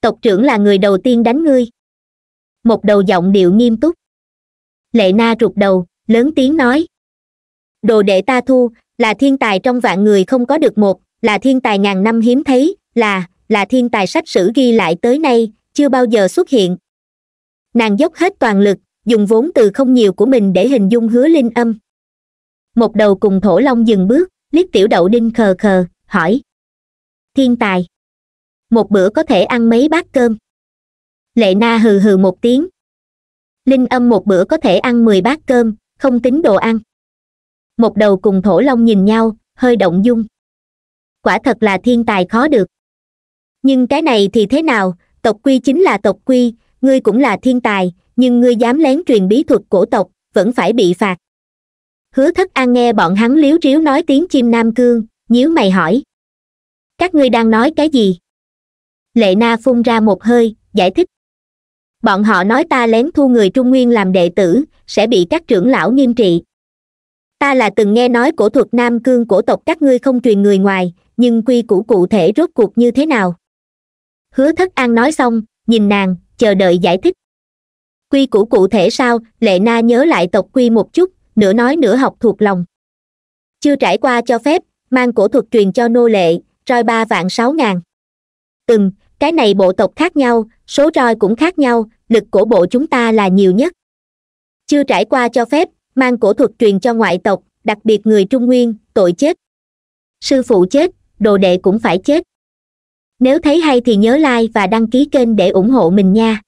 A: tộc trưởng là người đầu tiên đánh ngươi một đầu giọng điệu nghiêm túc lệ na rụt đầu lớn tiếng nói đồ đệ ta thu là thiên tài trong vạn người không có được một là thiên tài ngàn năm hiếm thấy là là thiên tài sách sử ghi lại tới nay chưa bao giờ xuất hiện nàng dốc hết toàn lực dùng vốn từ không nhiều của mình để hình dung hứa linh âm một đầu cùng thổ long dừng bước liếc tiểu đậu đinh khờ khờ hỏi thiên tài một bữa có thể ăn mấy bát cơm lệ na hừ hừ một tiếng linh âm một bữa có thể ăn mười bát cơm không tính đồ ăn một đầu cùng thổ long nhìn nhau hơi động dung quả thật là thiên tài khó được nhưng cái này thì thế nào tộc quy chính là tộc quy ngươi cũng là thiên tài nhưng ngươi dám lén truyền bí thuật cổ tộc vẫn phải bị phạt hứa thất an nghe bọn hắn liếu ríu nói tiếng chim nam cương nhíu mày hỏi các ngươi đang nói cái gì lệ na phun ra một hơi giải thích bọn họ nói ta lén thu người trung nguyên làm đệ tử sẽ bị các trưởng lão nghiêm trị ta là từng nghe nói cổ thuật nam cương cổ tộc các ngươi không truyền người ngoài nhưng quy củ cụ thể rốt cuộc như thế nào hứa thất an nói xong nhìn nàng chờ đợi giải thích quy củ cụ thể sao lệ na nhớ lại tộc quy một chút nửa nói nửa học thuộc lòng chưa trải qua cho phép mang cổ thuật truyền cho nô lệ roi ba vạn sáu ngàn từng cái này bộ tộc khác nhau số roi cũng khác nhau lực cổ bộ chúng ta là nhiều nhất chưa trải qua cho phép mang cổ thuật truyền cho ngoại tộc đặc biệt người trung nguyên tội chết sư phụ chết đồ đệ cũng phải chết nếu thấy hay thì nhớ like và đăng ký kênh để ủng hộ mình nha